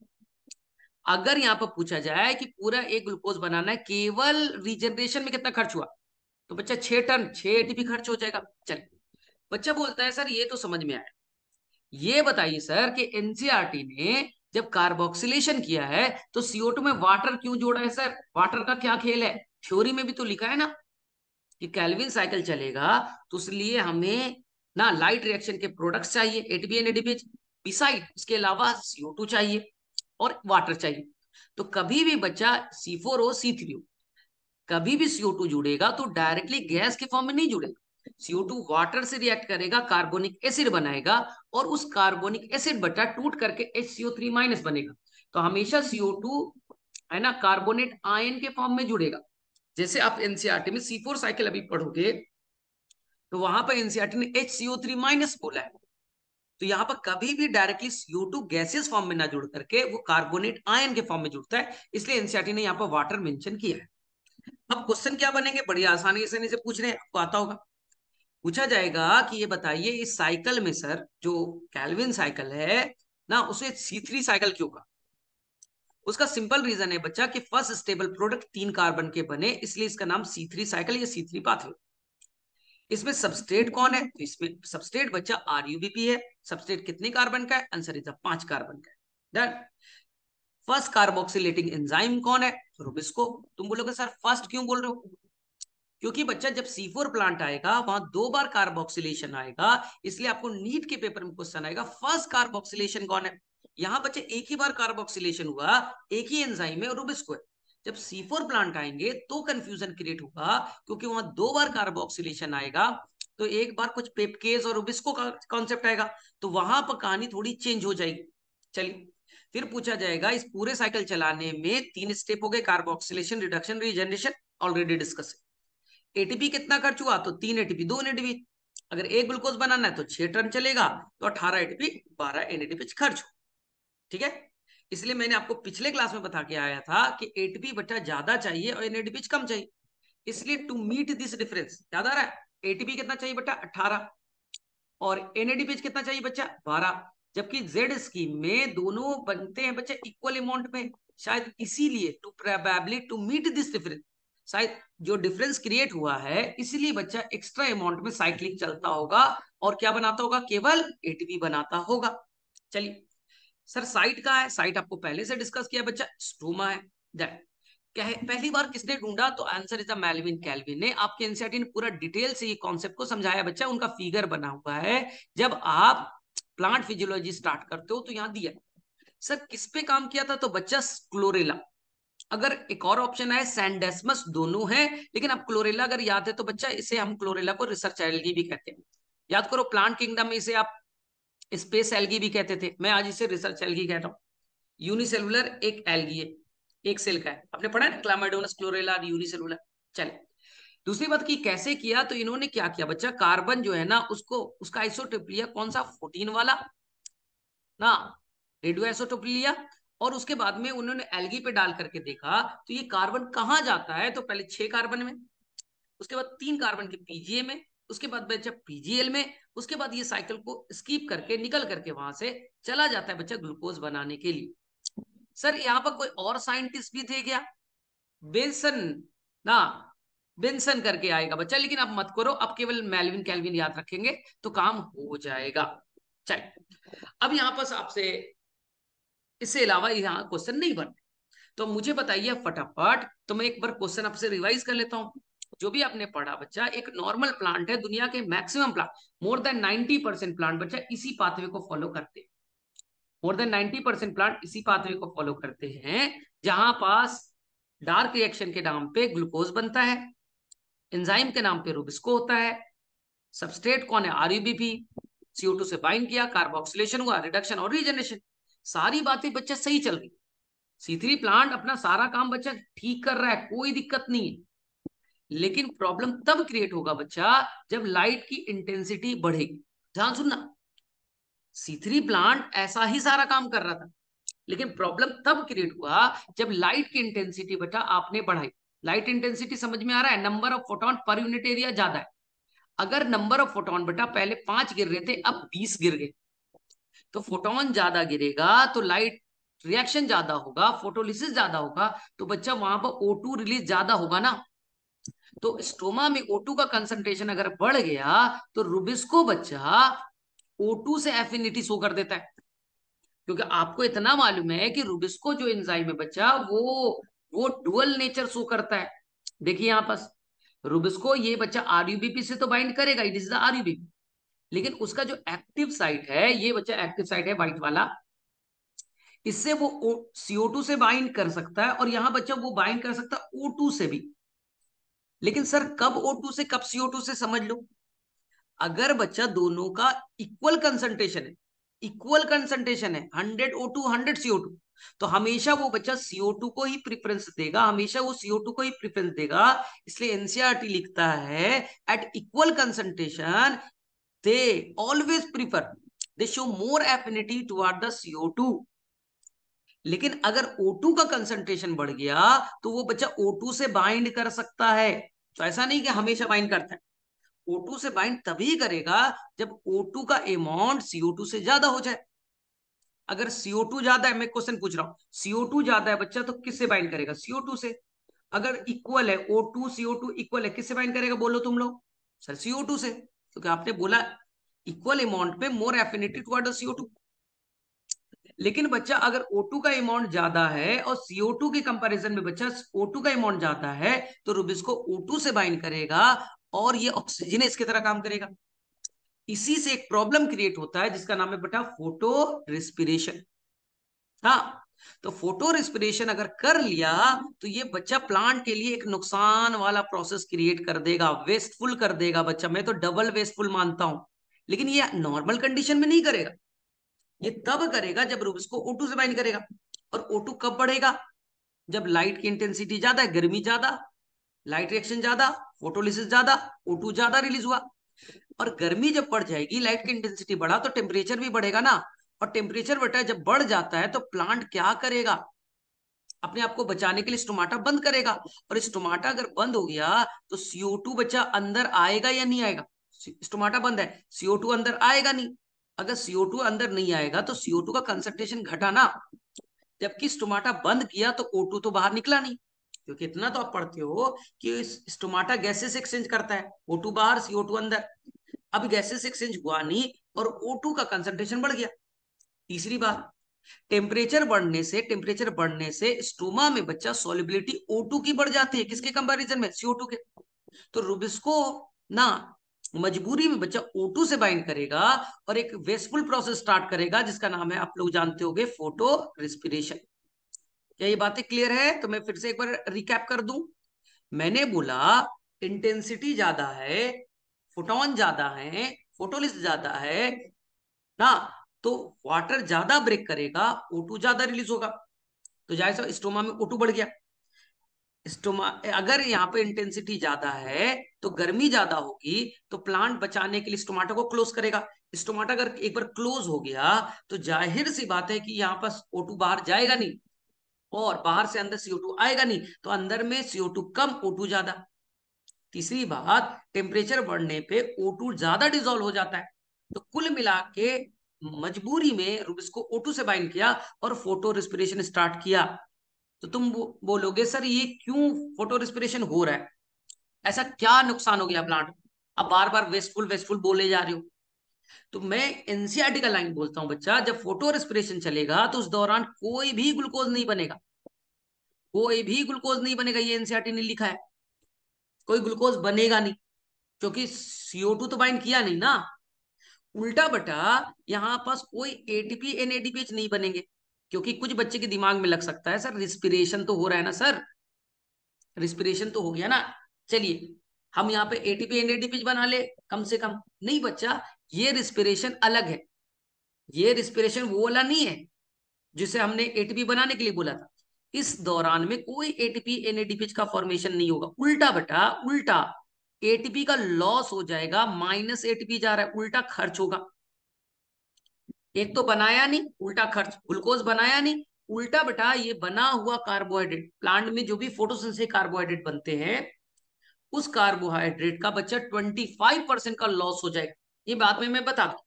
अगर यहाँ पर पूछा जाए कि पूरा एक ग्लूकोज बनाना है केवल रिजनरेशन में कितना खर्च हुआ तो बच्चा छह टन छह एटीपी खर्च हो जाएगा चलिए बच्चा बोलता है सर ये तो समझ में आया ये बताइए सर कि एनसीआरटी e ने जब कार्बोक्सिलेशन किया है तो सीओ में वाटर क्यों जोड़ा है सर वाटर का क्या खेल है थ्योरी में भी तो लिखा है ना कि कैलविन साइकिल चलेगा तो इसलिए हमें ना लाइट रिएक्शन के प्रोडक्ट्स चाहिए एटीपी एंड एडीपी बिसाइड इसके अलावा सीओ चाहिए और वाटर चाहिए तो कभी भी बच्चा सी फोर ओ सी थ्री कभी भी सीओ टू जुड़ेगा तो डायरेक्टली गैस के फॉर्म में नहीं जुड़ेगा सीओ टू वाटर से रिएक्ट करेगा कार्बोनिक एसिड बनाएगा और उस कार्बोनिक एसिड बटा टूट करके एच सीओ थ्री माइनस बनेगा तो हमेशा सीओ टू है ना कार्बोनेट आयन के फॉर्म में जुड़ेगा जैसे आप एनसीआरटी e में सी फोर साइकिल अभी पढ़ोगे तो वहां पर एनसीआरटी ने एच सीओ थ्री माइनस बोला है तो यहाँ पर कभी भी directly CO two gases form में ना जुड़ करके वो कार्बोनेट आयन के फॉर्म में जुड़ता है इसलिए एनसीआरटी e ने यहाँ पर वाटर मेंशन किया है अब क्वेश्चन क्या बनेंगे बड़ी आसानी से इसे पूछ रहे हैं आपको आता होगा पूछा जाएगा कि ये बताइए इस साइकिल में सर जो कैलविन साइकिल है ना उसे सी थ्री साइकिल क्यों कहा उसका सिंपल रीजन है बच्चा कि फर्स्ट स्टेबल प्रोडक्ट तीन कार्बन के बने इसलिए इसका नाम सी थ्री साइकिल या सी थ्री पाथवे इसमें सबस्टेट कौन है तो इसमें सबस्टेट बच्चा आर यूबीपी है सबस्टेट कितने कार्बन का है आंसर इज पांच कार्बन का है डन फर्स्ट कार्बोक्सिलेटिंग एंजाइम कौन है तो रुबिस्को तुम बोलोगे सर फर्स्ट क्यों बोल रहे हो क्योंकि बच्चा जब C4 प्लांट आएगा वहां दो बार कार्बोक्सिलेशन आएगा इसलिए आपको नीट के पेपर में क्वेश्चन आएगा फर्स्ट कार्बोक्सिलेशन कौन है यहाँ बच्चे एक ही बार कार्बोक्सिलेशन हुआ एक ही एंजाइम है और है जब C4 प्लांट आएंगे तो कंफ्यूजन क्रिएट होगा क्योंकि वहां दो बार कार्बोक्सिलेशन आएगा तो एक बार कुछ पेपकेज और रुबिस्को का कॉन्सेप्ट आएगा तो वहां पर कहानी थोड़ी चेंज हो जाएगी चलिए फिर पूछा जाएगा इस पूरे साइकिल चलाने में तीन स्टेप हो गए carboxylation reduction regeneration already discuss है एटीपी कितना खर्च हुआ तो तीन एटीपी दो एनएटीपी अगर एक ग्लूकोज बनाना है तो छह टर्न चलेगा तो अठारह एटीपी बारह एनएटीपी खर्च हुआ ठीक है इसलिए मैंने आपको पिछले क्लास में बता के आया था कि एटीपी बट्टा ज्यादा चाहिए और एनएडीपी कम चाहिए इसलिए टू मीट दिस डिफरेंस याद आ रहा है एटीपी कितना चाहिए बट्टा अठारह और एनएडीपी कितना चाहिए बच्चा बारह जबकि जेड स्कीम में दोनों बनते हैं बच्चे इक्वल अमाउंट में शायद इसीलिए to probably to meet this difference शायद जो डिफरेंस क्रिएट हुआ है इसीलिए बच्चा एक्स्ट्रा अमाउंट में साइक्लिंग चलता होगा और क्या बनाता होगा केवल एटीपी बनाता होगा चलिए सर साइट का है साइट आपको पहले से डिस्कस किया बच्चा स्टोमा है दैट क्या है पहली बार किसने ढूंढा तो आंसर इज मेलविन कैलविन ने आपके एनसीईआरटी ने पूरा डिटेल से ये कॉन्सेप्ट को समझाया बच्चा उनका फिगर बना हुआ है जब आप प्लांट फिजियोलॉजी स्टार्ट करते हो तो यहाँ दिया सर किस पे काम किया था तो बच्चा क्लोरेला अगर एक और ऑप्शन है सैंडेसमस दोनों है लेकिन आप क्लोरेला अगर याद है तो बच्चा इसे हम क्लोरेला को रिसर्च एलगी भी कहते हैं याद करो प्लांट किंगडम में इसे आप स्पेस एल्गी भी कहते थे मैं आज इसे रिसर्च एल्गी कहता हूँ यूनिसेलुलर एक एल्गी है एक सेल का है आपने पढ़ा ना क्लामाइडोनस क्लोरेला यूनिसेलुलर चले दूसरी बात की कैसे किया तो इन्होंने क्या किया बच्चा कार्बन जो है ना उसको उसका आइसोटोप लिया कौन सा फोर्टीन वाला ना रेडियो आइसोटोप लिया और उसके बाद में उन्होंने एलगी पे डाल करके देखा तो ये कार्बन कहाँ जाता है तो पहले छह कार्बन में उसके बाद तीन कार्बन के पीजीए में उसके बाद बच्चा पीजीएल में उसके बाद ये साइकिल को स्कीप करके निकल करके वहां से चला जाता है बच्चा ग्लूकोज बनाने के लिए सर यहाँ पर कोई और साइंटिस्ट भी थे क्या बेंसन ना बेंसन करके आएगा बच्चा लेकिन अब मत करो अब केवल मेलविन कैलविन याद रखेंगे तो काम हो जाएगा चलिए अब यहाँ पर आपसे इससे अलावा यहाँ क्वेश्चन नहीं बन तो मुझे बताइए फटाफट तो मैं एक बार क्वेश्चन आपसे रिवाइज कर लेता हूं जो भी आपने पढ़ा बच्चा एक नॉर्मल प्लांट है दुनिया के maximum plant more than ninety percent plant बच्चा इसी पाथवे को फॉलो करते हैं more than ninety percent plant इसी पाथवे को फॉलो करते हैं जहां पास डार्क रिएक्शन के नाम पे ग्लूकोज बनता है एंजाइम के नाम पे रूबिस्को होता है सबस्ट्रेट कौन है आरयूबीपी सीओ टू से बाइंड किया कार्बोक्सिलेशन हुआ रिडक्शन और रिजनरेशन सारी बातें बच्चा सही चल रही सी थ्री प्लांट अपना सारा काम बच्चा ठीक कर रहा है कोई दिक्कत नहीं है लेकिन प्रॉब्लम तब क्रिएट होगा बच्चा जब लाइट की इंटेंसिटी बढ़ेगी ध्यान सुनना सीथरी प्लांट ऐसा ही सारा काम कर रहा था लेकिन प्रॉब्लम तब क्रिएट हुआ जब लाइट की इंटेंसिटी बेटा आपने बढ़ाई लाइट इंटेंसिटी समझ में आ रहा है number of photon per unit area ज्यादा है अगर नंबर ऑफ फोटोन बेटा पहले पांच गिर रहे थे अब बीस गिर गए तो फोटोन ज्यादा गिरेगा तो लाइट रिएक्शन ज्यादा होगा फोटोलिसिस ज्यादा होगा तो बच्चा वहां पर ओ रिलीज ज्यादा होगा ना तो स्टोमा में O2 का कंसंट्रेशन अगर बढ़ गया तो रुबिस्को बच्चा O2 से एफिनिटी शो कर देता है क्योंकि आपको इतना मालूम है कि रुबिस्को जो एंजाइम है बच्चा वो वो डुअल नेचर शो करता है देखिए यहां पर रुबिस्को ये बच्चा आरयूबीपी से तो बाइंड करेगा इट इज द आरयूबीपी लेकिन उसका जो एक्टिव साइट है ये बच्चा एक्टिव साइट है व्हाइट वाला इससे वो सीओ टू से बाइंड कर सकता है और यहां बच्चा वो बाइंड कर सकता है ओ टू से भी लेकिन सर कब O2 से कब CO2 से समझ लो अगर बच्चा दोनों का इक्वल कंसंट्रेशन है इक्वल कंसंट्रेशन है hundred O two hundred CO two तो हमेशा वो बच्चा सीओ टू को ही प्रिफरेंस देगा हमेशा वो सीओ टू को ही प्रिफरेंस देगा इसलिए एनसीआरटी e लिखता है at equal concentration they always prefer they show more affinity toward the CO two लेकिन अगर O2 का कंसंट्रेशन बढ़ गया तो वो बच्चा O2 से बाइंड कर सकता है तो ऐसा नहीं कि हमेशा बाइंड करता है O2 से बाइंड तभी करेगा जब O2 का अमाउंट CO2 से ज्यादा हो जाए अगर CO2 ज्यादा है मैं क्वेश्चन पूछ रहा हूं CO2 ज्यादा है बच्चा तो किससे बाइंड करेगा CO2 से अगर इक्वल है O2 CO2 इक्वल है किससे बाइंड करेगा बोलो तुम लोग सर CO2 से क्योंकि तो आपने बोला इक्वल अमाउंट में मोर एफिनिटी सीओ CO2 लेकिन बच्चा अगर O2 का अमाउंट ज्यादा है और CO2 के कंपैरिजन में बच्चा O2 का अमाउंट ज्यादा है तो रूबिस को O2 से बाइंड करेगा और ये ऑक्सीजन इसके तरह काम करेगा इसी से एक प्रॉब्लम क्रिएट होता है जिसका नाम है बेटा फोटो रिस्पिरेशन हाँ तो फोटो रिस्पिरेशन अगर कर लिया तो ये बच्चा प्लांट के लिए एक नुकसान वाला प्रोसेस क्रिएट कर देगा वेस्टफुल कर देगा बच्चा मैं तो डबल वेस्टफुल मानता हूं लेकिन ये नॉर्मल कंडीशन में नहीं करेगा ये तब करेगा जब रूब इसको ओटू से बाइंड करेगा और ओटू कब बढ़ेगा जब लाइट की इंटेंसिटी ज्यादा है गर्मी ज्यादा लाइट रिएक्शन ज्यादा फोटोलिसिस ज्यादा ओटू ज्यादा रिलीज हुआ और गर्मी जब बढ़ जाएगी लाइट की इंटेंसिटी बढ़ा तो टेम्परेचर भी बढ़ेगा ना और टेम्परेचर बेटा जब बढ़ जाता है तो प्लांट क्या करेगा अपने आप को बचाने के लिए स्टोमाटा बंद करेगा और स्टोमाटा अगर बंद हो गया तो सीओ बच्चा अंदर आएगा या नहीं आएगा स्टोमाटा बंद है सीओ अंदर आएगा नहीं अगर CO2 अंदर नहीं आएगा तो CO2 का कंसेंट्रेशन घटा ना जबकि स्टोमाटा बंद किया तो O2 तो बाहर निकला नहीं क्योंकि इतना तो आप पढ़ते हो कि स्टोमाटा गैसेस एक्सचेंज करता है O2 बाहर CO2 अंदर अब गैसेस एक्सचेंज हुआ नहीं और O2 का कंसेंट्रेशन बढ़ गया तीसरी बात टेम्परेचर बढ़ने से टेम्परेचर बढ़ने से स्टोमा में बच्चा सॉलिबिलिटी O2 की बढ़ जाती है किसके कंपेरिजन में CO2 के तो रुबिस्को ना मजबूरी में बच्चा O2 से बाइंड करेगा और एक वेस्टफुल प्रोसेस स्टार्ट करेगा जिसका नाम है आप लोग जानते होंगे फोटो रेस्पिरेशन क्या ये बातें क्लियर है तो मैं फिर से एक बार रिकैप कर दूं मैंने बोला इंटेंसिटी ज्यादा है फोटोन ज्यादा है फोटोलिस्ट ज्यादा है ना तो वाटर ज्यादा ब्रेक करेगा ओ ज्यादा रिलीज होगा तो जाहिर सा स्टोमा में ओ बढ़ गया स्टोमा अगर यहाँ पे इंटेंसिटी ज्यादा है तो गर्मी ज्यादा होगी तो प्लांट बचाने के लिए स्टोमाटो को क्लोज करेगा स्टोमाटा अगर एक बार क्लोज हो गया तो जाहिर सी बात है कि यहाँ पर ओ बाहर जाएगा नहीं और बाहर से अंदर सीओ आएगा नहीं तो अंदर में सीओ कम ओ ज्यादा तीसरी बात टेम्परेचर बढ़ने पे ओ ज्यादा डिजोल्व हो जाता है तो कुल मिला के मजबूरी में रूबिस को ओ से बाइंड किया और फोटो रिस्पिरेशन स्टार्ट किया तो तुम बोलोगे सर ये क्यों फोटो रिस्पिरेशन हो रहा है ऐसा क्या नुकसान हो गया प्लांट अब बार बार वेस्टफुल वेस्टफुल बोले जा रहे हो तो मैं एनसीआरटी का लाइन बोलता हूं बच्चा जब फोटो रेस्पिरेशन चलेगा तो उस दौरान कोई भी ग्लूकोज नहीं बनेगा कोई भी ग्लूकोज नहीं बनेगा ये एनसीआरटी ने लिखा है कोई ग्लूकोज बनेगा नहीं क्योंकि सीओ टू तो बाइंड किया नहीं ना उल्टा बटा यहाँ पास कोई एटीपी एन एटीपीएच नहीं बनेंगे क्योंकि कुछ बच्चे के दिमाग में लग सकता है सर रिस्पिरेशन तो हो रहा है ना सर रिस्पिरेशन तो हो गया ना चलिए हम यहाँ पे एटीपी एनएडीपी बना ले कम से कम नहीं बच्चा ये रिस्पिरेशन अलग है ये रिस्पिरेशन वो वाला नहीं है जिसे हमने एटीपी बनाने के लिए बोला था इस दौरान में कोई एटीपी एनएडीपी का फॉर्मेशन नहीं होगा उल्टा बेटा उल्टा एटीपी का लॉस हो जाएगा माइनस एटीपी जा रहा है उल्टा खर्च होगा एक तो बनाया नहीं उल्टा खर्च ग्लूकोज बनाया नहीं उल्टा बेटा ये बना हुआ कार्बोहाइड्रेट प्लांट में जो भी फोटोसिंथेटिक कार्बोहाइड्रेट बनते हैं उस कार्बोहाइड्रेट का बच्चा ट्वेंटी फाइव परसेंट का लॉस हो जाएगा ये बात में मैं बता दू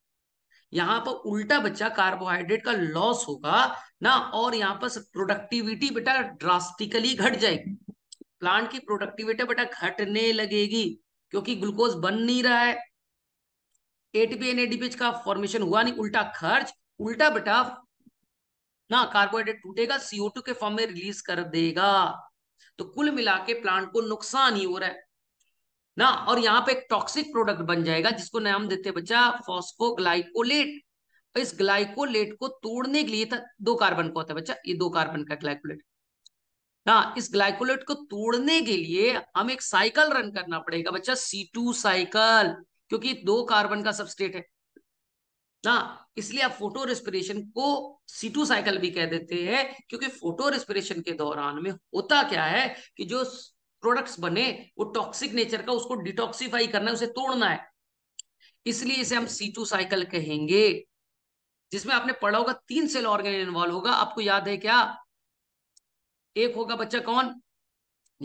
यहां पर उल्टा बच्चा कार्बोहाइड्रेट का लॉस होगा ना और यहाँ पर प्रोडक्टिविटी बेटा ड्रास्टिकली घट जाएगी प्लांट की प्रोडक्टिविटी बेटा घटने लगेगी क्योंकि ग्लूकोज बन नहीं रहा है एटीपी एन एडीपीच का फॉर्मेशन हुआ नहीं उल्टा खर्च उल्टा बेटा ना कार्बोहाइड्रेट टूटेगा सीओ टू के फॉर्म में रिलीज कर देगा तो कुल मिला के प्लांट को नुकसान ही हो रहा है ना और यहाँ पे एक टॉक्सिक प्रोडक्ट बन जाएगा जिसको नाम देते बच्चा फॉस्फोग्लाइकोलेट तो इस ग्लाइकोलेट को तोड़ने के लिए था तो दो कार्बन को होता है बच्चा ये दो कार्बन का ग्लाइकोलेट ना इस ग्लाइकोलेट को तोड़ने के लिए हम एक साइकिल रन करना पड़ेगा बच्चा सी साइकिल क्योंकि दो कार्बन का सबस्टेट है ना इसलिए आप फोटो रेस्पिरेशन को सीटू साइकिल भी कह देते हैं क्योंकि फोटो रेस्पिरेशन के दौरान में होता क्या है कि जो प्रोडक्ट्स बने वो टॉक्सिक नेचर का उसको डिटॉक्सिफाई करना है उसे तोड़ना है इसलिए इसे हम सी टू साइकिल कहेंगे जिसमें आपने पढ़ा होगा तीन सेल ऑर्गेन इन्वॉल्व होगा आपको याद है क्या एक होगा बच्चा कौन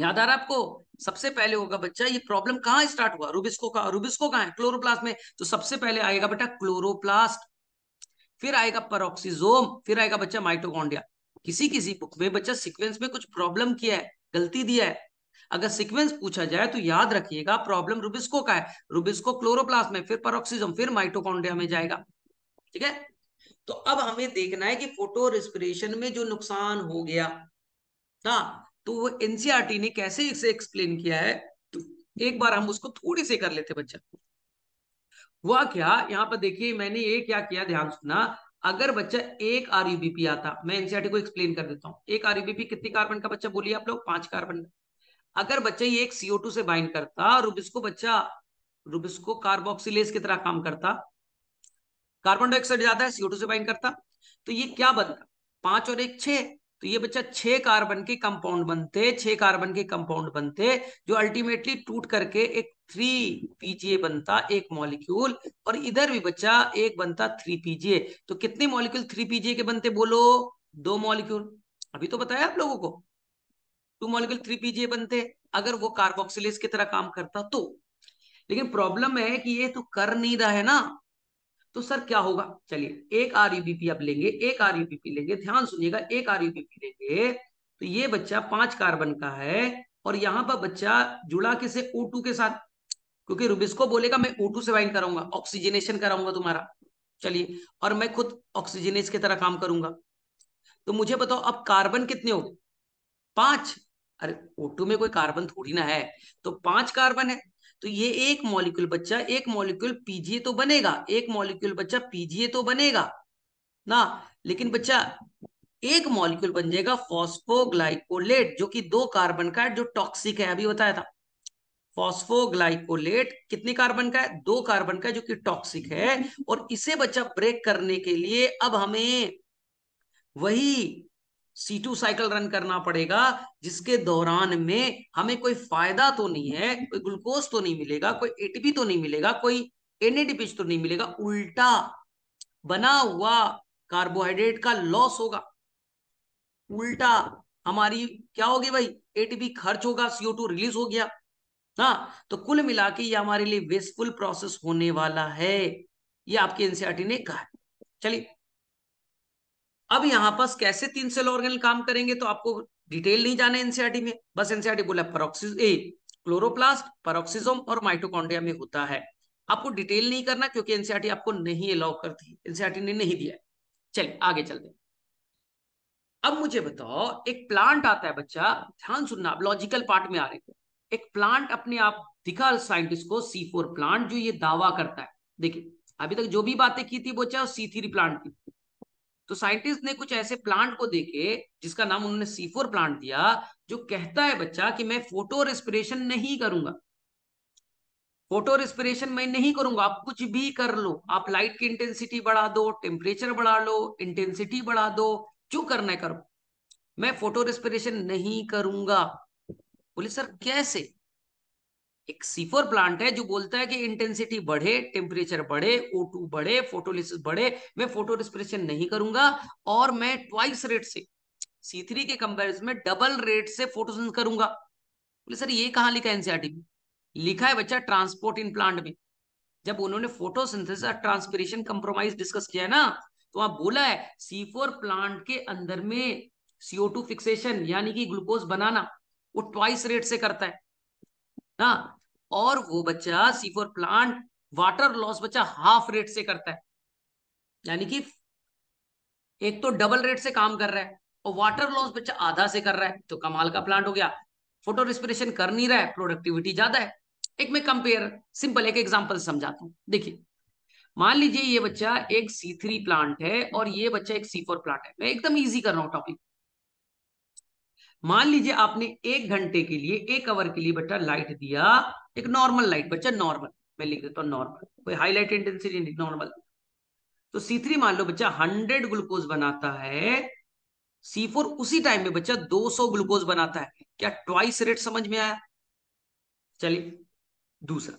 याद आ रहा आपको सबसे पहले होगा बच्चा ये प्रॉब्लम कहां स्टार्ट हुआ रुबिस्को का रुबिस्को कहा है क्लोरोप्लास्ट में तो सबसे पहले आएगा बेटा क्लोरोप्लास्ट फिर आएगा परोक्सीजोम फिर आएगा बच्चा माइटोकॉन्ड्रिया किसी किसी बुक में बच्चा सीक्वेंस में कुछ प्रॉब्लम किया है गलती दिया है अगर सीक्वेंस पूछा जाए तो याद रखिएगा प्रॉब्लम रुबिस्को का है रुबिस्को क्लोरोप्लास्ट में फिर परोक्सीजम फिर माइटोकॉन्ड्रिया में जाएगा ठीक है तो अब हमें देखना है कि फोटो रिस्पिरेशन में जो नुकसान हो गया ना तो वो एनसीआरटी e ने कैसे इसे एक्सप्लेन किया है तो एक बार हम उसको थोड़ी से कर लेते बच्चा हुआ क्या यहाँ पर देखिए मैंने ये क्या किया ध्यान सुनना अगर बच्चा एक आरयूबीपी आता मैं एनसीआरटी e को एक्सप्लेन कर देता हूं एक आरयूबीपी कितनी कार्बन का बच्चा बोलिए आप लोग पांच कार्बन का अगर बच्चा ये एक सीओ टू से बाइंड करता रुबिस्को बच्चा रुबिस्को कार्बोक्सिलेज की तरह काम करता कार्बन डाइऑक्साइड ज्यादा है सीओ टू से बाइंड करता तो ये क्या बनता पांच और एक छे तो ये बच्चा छह कार्बन के कंपाउंड बनते छह कार्बन के कंपाउंड बनते जो अल्टीमेटली टूट करके एक थ्री पीजीए बनता एक मॉलिक्यूल और इधर भी बच्चा एक बनता थ्री पीजीए तो कितने मॉलिक्यूल थ्री पीजीए के बनते बोलो दो मॉलिक्यूल अभी तो बताया आप लोगों को टू मॉलिक्यूल थ्री पीजीए बनते अगर वो कार्बोक्सिलेज की तरह काम करता तो लेकिन प्रॉब्लम है कि ये तो कर नहीं रहा है ना तो सर क्या होगा चलिए एक आर यूबीपी आप लेंगे एक आर यूबीपी लेंगे ध्यान सुनिएगा एक आर यूबीपी लेंगे तो ये बच्चा पांच कार्बन का है और यहां पर बच्चा जुड़ा किसे O2 के साथ क्योंकि रुबिस्को बोलेगा मैं O2 से वाइन कराऊंगा ऑक्सीजनेशन कराऊंगा तुम्हारा चलिए और मैं खुद ऑक्सीजनेस की तरह काम करूंगा तो मुझे बताओ अब कार्बन कितने हो गए पांच अरे O2 में कोई कार्बन थोड़ी ना है तो पांच कार्बन है तो ये एक मॉलिक्यूल बच्चा एक मॉलिक्यूल पीजीए तो बनेगा एक मॉलिक्यूल बच्चा पीजीए तो बनेगा ना लेकिन बच्चा एक मॉलिक्यूल बन जाएगा फॉस्फोग्लाइकोलेट जो कि दो कार्बन का है जो टॉक्सिक है अभी बताया था फॉस्फोग्लाइकोलेट कितने कार्बन का है दो कार्बन का है जो कि टॉक्सिक है और इसे बच्चा ब्रेक करने के लिए अब हमें वही सी टू साइकिल रन करना पड़ेगा जिसके दौरान में हमें कोई फायदा तो नहीं है कोई ग्लूकोज तो नहीं मिलेगा कोई एटीपी तो नहीं मिलेगा कोई एनएडीपीच तो नहीं मिलेगा उल्टा बना हुआ कार्बोहाइड्रेट का लॉस होगा उल्टा हमारी क्या होगी भाई एटीपी खर्च होगा सीओ टू रिलीज हो गया ना हाँ, तो कुल मिला के ये हमारे लिए वेस्टफुल प्रोसेस होने वाला है ये आपकी एनसीआरटी e ने कहा चलिए अब यहां पर कैसे तीन सेल ऑर्गेन काम करेंगे तो आपको डिटेल नहीं जाना एनसीआरटी में बस एनसीआरटी बोला परोक्सिज ए क्लोरोप्लास्ट परोक्सिजोम और माइटोकॉन्ड्रिया में होता है आपको डिटेल नहीं करना क्योंकि एनसीआरटी आपको नहीं अलाउ करती एनसीआरटी ने नहीं दिया चलिए आगे चलते अब मुझे बताओ एक प्लांट आता है बच्चा ध्यान सुनना आप लॉजिकल पार्ट में आ रहे थे एक प्लांट अपने आप दिखा साइंटिस्ट को सी फोर प्लांट जो ये दावा करता है देखिए अभी तक जो भी बातें की थी वो चाहे सी थ्री प्लांट की तो साइंटिस्ट ने कुछ ऐसे प्लांट को देखे जिसका नाम उन्होंने सीफोर प्लांट दिया जो कहता है बच्चा कि मैं फोटो रेस्पिरेशन नहीं करूंगा फोटो रेस्पिरेशन मैं नहीं करूंगा आप कुछ भी कर लो आप लाइट की इंटेंसिटी बढ़ा दो टेम्परेचर बढ़ा लो इंटेंसिटी बढ़ा दो जो करना है करो मैं फोटो रेस्पिरेशन नहीं करूंगा बोले सर कैसे एक सीफर प्लांट है जो बोलता है कि इंटेंसिटी बढ़े टेम्परेचर बढ़े ओ बढ़े फोटोलिसिस बढ़े मैं फोटो रिस्पिरेशन नहीं करूंगा और मैं ट्वाइस रेट से सी थ्री के कंपेरिजन में डबल रेट से फोटोसिंथेसिस करूंगा बोले सर ये कहा लिखा है एनसीआरटी e में लिखा है बच्चा ट्रांसपोर्ट इन प्लांट में जब उन्होंने फोटोसिंथेसिस और ट्रांसपिरेशन कंप्रोमाइज डिस्कस किया है ना तो आप बोला है सी प्लांट के अंदर में सीओ टू फिक्सेशन यानी कि ग्लूकोज बनाना वो ट्वाइस रेट से करता है ना हाँ, और वो बच्चा फोर प्लांट वाटर लॉस बच्चा हाफ रेट से करता है यानी कि एक तो डबल रेट से काम कर रहा है और वाटर लॉस बच्चा आधा से कर रहा है तो कमाल का प्लांट हो गया फोटो रिस्पिरेशन कर नहीं रहा है प्रोडक्टिविटी ज्यादा है एक मैं कंपेयर सिंपल एक एग्जाम्पल समझाता हूँ देखिए मान लीजिए ये बच्चा एक सी थ्री प्लांट है और ये बच्चा एक सी फोर प्लांट है मैं एकदम इजी कर रहा हूँ टॉपिक मान लीजिए आपने एक घंटे के लिए एक आवर के लिए बच्चा लाइट दिया एक नॉर्मल लाइट बच्चा नॉर्मल मैं लिख देता हूँ नॉर्मल कोई हाईलाइट इंटेंसिटी नहीं नॉर्मल तो सी थ्री मान लो बच्चा हंड्रेड ग्लूकोज बनाता है सी फोर उसी टाइम में बच्चा दो सौ ग्लूकोज बनाता है क्या ट्वाइस रेट समझ में आया चलिए दूसरा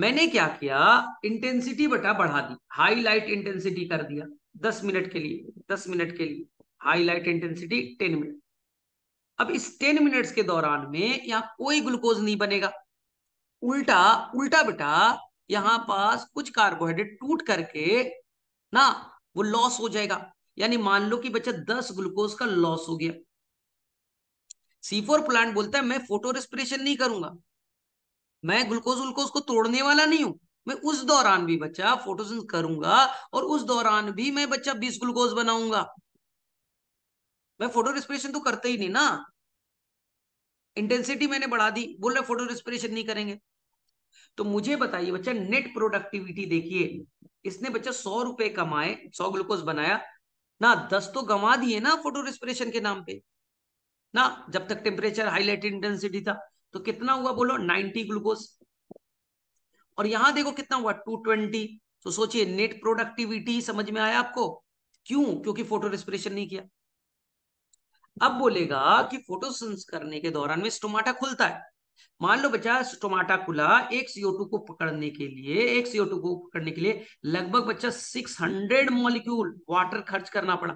मैंने क्या किया इंटेंसिटी बटा बढ़ा दी हाईलाइट इंटेंसिटी कर दिया दस मिनट के लिए दस मिनट के लिए हाईलाइट इंटेंसिटी टेन मिनट अब इस टेन मिनट्स के दौरान में यहाँ कोई ग्लूकोज नहीं बनेगा उल्टा उल्टा बेटा यहाँ पास कुछ कार्बोहाइड्रेट टूट करके ना वो लॉस हो जाएगा यानी मान लो कि बच्चा दस ग्लूकोज का लॉस हो गया सी फोर प्लांट बोलता है मैं फोटो रेस्पिरेशन नहीं करूंगा मैं ग्लूकोज उल्कोज को तोड़ने वाला नहीं हूं मैं उस दौरान भी बच्चा फोटोसिंथेसिस करूंगा और उस दौरान भी मैं बच्चा बीस ग्लूकोज बनाऊंगा भाई फोटो रिस्पिरेशन तो करते ही नहीं ना इंटेंसिटी मैंने बढ़ा दी बोल रहे फोटो रिस्पिरेशन नहीं करेंगे तो मुझे बताइए बच्चा नेट प्रोडक्टिविटी देखिए इसने बच्चा सौ रुपए कमाए सौ ग्लूकोज बनाया ना दस तो गंवा दिए ना फोटो रिस्पिरेशन के नाम पे ना जब तक टेम्परेचर हाईलाइट इंटेंसिटी था तो कितना हुआ बोलो नाइनटी ग्लूकोज और यहां देखो कितना हुआ टू ट्वेंटी तो सोचिए नेट प्रोडक्टिविटी समझ में आया आपको क्यों क्योंकि फोटो रिस्पिरेशन नहीं किया अब बोलेगा कि फोटो करने के दौरान में स्टोमाटा खुलता है मान लो बच्चा स्टोमाटा खुला एक सीओ टू को पकड़ने के लिए एक सीओ टू को पकड़ने के लिए लगभग बच्चा सिक्स हंड्रेड मॉलिक्यूल वाटर खर्च करना पड़ा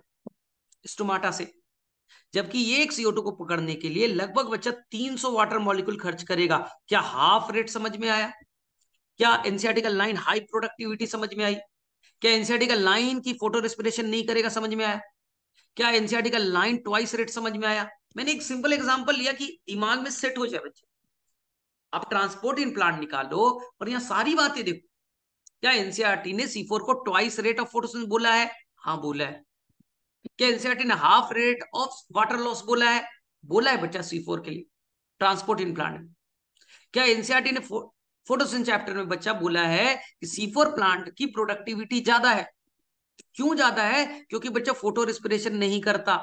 स्टोमाटा से जबकि एक सीओ टू को पकड़ने के लिए लगभग बच्चा 300 वाटर मॉलिक्यूल खर्च करेगा क्या हाफ रेट समझ में आया क्या एनसीआरटिकल लाइन हाई प्रोडक्टिविटी समझ में आई क्या एनसीआरटिकल लाइन की फोटो रेस्पिरेशन नहीं करेगा समझ में आया क्या एनसीआरटी e का लाइन ट्वाइस रेट समझ में आया मैंने एक सिंपल एग्जांपल लिया कि दिमाग में सेट हो जाए बच्चे आप ट्रांसपोर्ट इन प्लांट निकालो और यहाँ सारी बातें देखो क्या एनसीआरटी e ने सी को ट्वाइस रेट ऑफ फोटोसिंथेसिस बोला है हाँ बोला है क्या एनसीआरटी e ने half rate of water loss बोला है बोला है बच्चा सी के लिए ट्रांसपोर्ट इन प्लांट क्या एनसीआरटी ने फोटोसिन चैप्टर में बच्चा बोला है कि सी प्लांट की प्रोडक्टिविटी ज्यादा है क्यों ज्यादा है क्योंकि बच्चा फोटो रिस्पिरेशन नहीं करता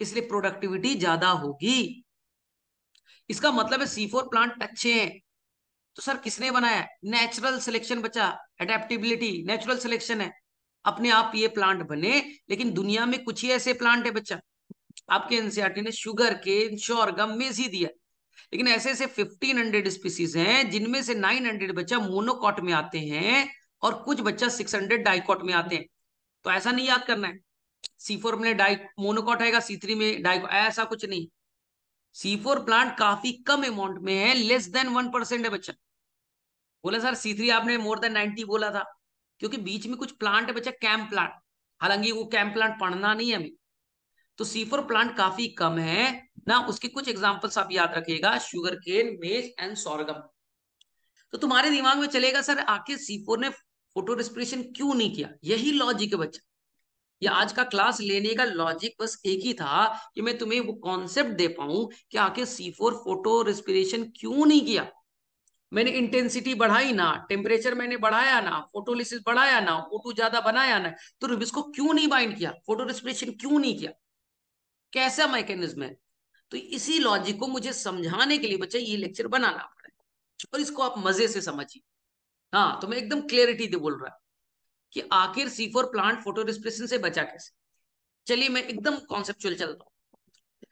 इसलिए प्रोडक्टिविटी ज्यादा होगी इसका मतलब है सी फोर प्लांट अच्छे हैं तो सर किसने बनाया नेचुरल सिलेक्शन बच्चा एडेप्टिबिलिटी नेचुरल सिलेक्शन है अपने आप ये प्लांट बने लेकिन दुनिया में कुछ ही ऐसे प्लांट है बच्चा आपके एनसीआरटी e ने शुगर केन शोरगम में ही दिया लेकिन ऐसे ऐसे 1500 स्पीसीज हैं जिनमें से 900 बच्चा मोनोकॉट में आते हैं और कुछ बच्चा 600 डाइकॉट में आते हैं तो ऐसा नहीं याद करना है सी फोर में डाई मोनोकॉट आएगा सी थ्री में डाइको ऐसा कुछ नहीं सी फोर प्लांट काफी कम अमाउंट में है लेस देन वन परसेंट है बच्चा बोला सर सी थ्री आपने मोर देन नाइनटी बोला था क्योंकि बीच में कुछ प्लांट है बच्चा कैम्प प्लांट हालांकि वो कैम्प प्लांट पढ़ना नहीं है हमें तो सी फोर प्लांट काफी कम है ना उसके कुछ एग्जाम्पल्स आप याद रखिएगा शुगर केन मेज एंड सोरगम तो तुम्हारे दिमाग में चलेगा सर आखिर सी फोर ने फोटो रेस्पिरेशन क्यों नहीं किया यही लॉजिक है बच्चा ये आज का क्लास लेने का लॉजिक बस एक ही था कि मैं तुम्हें वो कॉन्सेप्ट दे पाऊं कि आखिर सी फोर फोटो रेस्पिरेशन क्यों नहीं किया मैंने इंटेंसिटी बढ़ाई ना टेम्परेचर मैंने बढ़ाया ना फोटोलिसिस बढ़ाया ना फोटो ज्यादा बनाया ना तो रिबिस को क्यों नहीं बाइंड किया फोटो रेस्पिरेशन क्यों नहीं किया कैसा मैकेनिज्म है तो इसी लॉजिक को मुझे समझाने के लिए बच्चा ये लेक्चर बनाना पड़े और इसको आप मजे से समझिए हाँ तो मैं एकदम क्लियरिटी दे बोल रहा कि आखिर सीफोर प्लांट फोटो से बचा कैसे चलिए मैं एकदम कॉन्सेप्चुअल चलता हूँ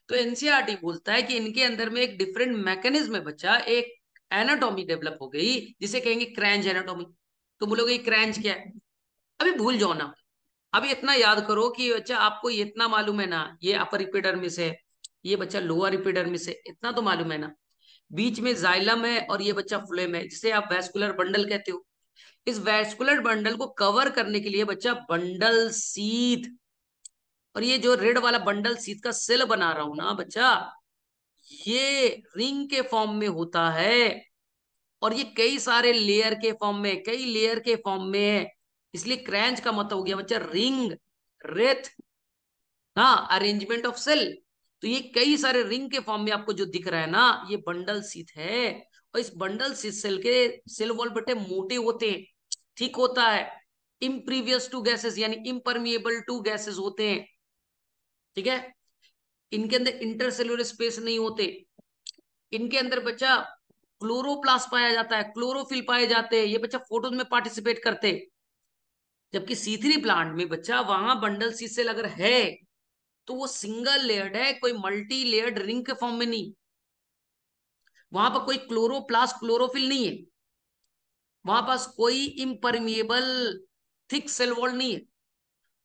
तो एनसीआर e बोलता है कि इनके अंदर में एक डिफरेंट मैकेनिज्म में बचा एक एनाटॉमी डेवलप हो गई जिसे कहेंगे क्रैंज एनाटॉमी तो बोलोगे क्रैंज क्या है अभी भूल जाओ ना अभी इतना याद करो कि बच्चा आपको ये इतना मालूम है ना ये अपर रिपीडर में से ये बच्चा लोअर रिपीडर में से इतना तो मालूम है ना बीच में जाइलम है और ये बच्चा फ्लेम है जिसे आप वैस्कुलर बंडल कहते हो इस वैस्कुलर बंडल को कवर करने के लिए बच्चा बंडल सीध और ये जो रेड वाला बंडल सीध का सेल बना रहा हूं ना बच्चा ये रिंग के फॉर्म में होता है और ये कई सारे लेयर के फॉर्म में कई लेयर के फॉर्म में है इसलिए क्रैंच का मतलब हो गया बच्चा रिंग रेथ हाँ अरेंजमेंट ऑफ सेल तो ये कई सारे रिंग के फॉर्म में आपको जो दिख रहा है ना ये बंडल सीथ है और इस बंडल सीथ सेल के सेल वॉल बटे मोटे होते हैं ठीक होता है इम्प्रीवियस टू गैसेस यानी इम्परमिएबल टू गैसेस होते हैं ठीक है इनके अंदर इंटरसेलुलर स्पेस नहीं होते इनके अंदर बच्चा क्लोरोप्लास्ट पाया जाता है क्लोरोफिल पाए जाते हैं ये बच्चा फोटोज में पार्टिसिपेट करते जबकि सीथरी प्लांट में बच्चा वहां बंडल सीसेल अगर है तो वो सिंगल लेयर्ड है कोई मल्टी लेयर्ड रिंग के फॉर्म में नहीं वहां पर कोई क्लोरोप्लास्ट क्लोरोफिल नहीं है वहां पास कोई इम्परमिएबल थिक सेल वॉल नहीं है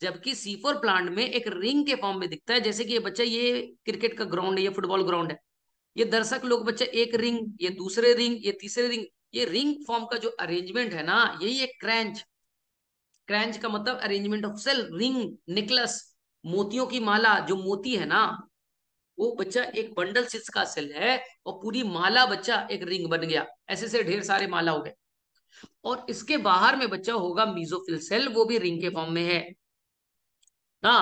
जबकि सीफोर प्लांट में एक रिंग के फॉर्म में दिखता है जैसे कि ये बच्चा ये क्रिकेट का ग्राउंड है ये फुटबॉल ग्राउंड है ये दर्शक लोग बच्चा एक रिंग ये दूसरे रिंग ये तीसरे रिंग ये रिंग फॉर्म का जो अरेंजमेंट है ना यही एक क्रैंच क्रैंच का मतलब arrangement of cell ring necklace मोतियों की माला जो मोती है ना वो बच्चा एक बंडल सिस का सेल है और पूरी माला बच्चा एक रिंग बन गया ऐसे से ढेर सारे माला हो गए और इसके बाहर में बच्चा होगा मीजोफिल सेल वो भी रिंग के फॉर्म में है ना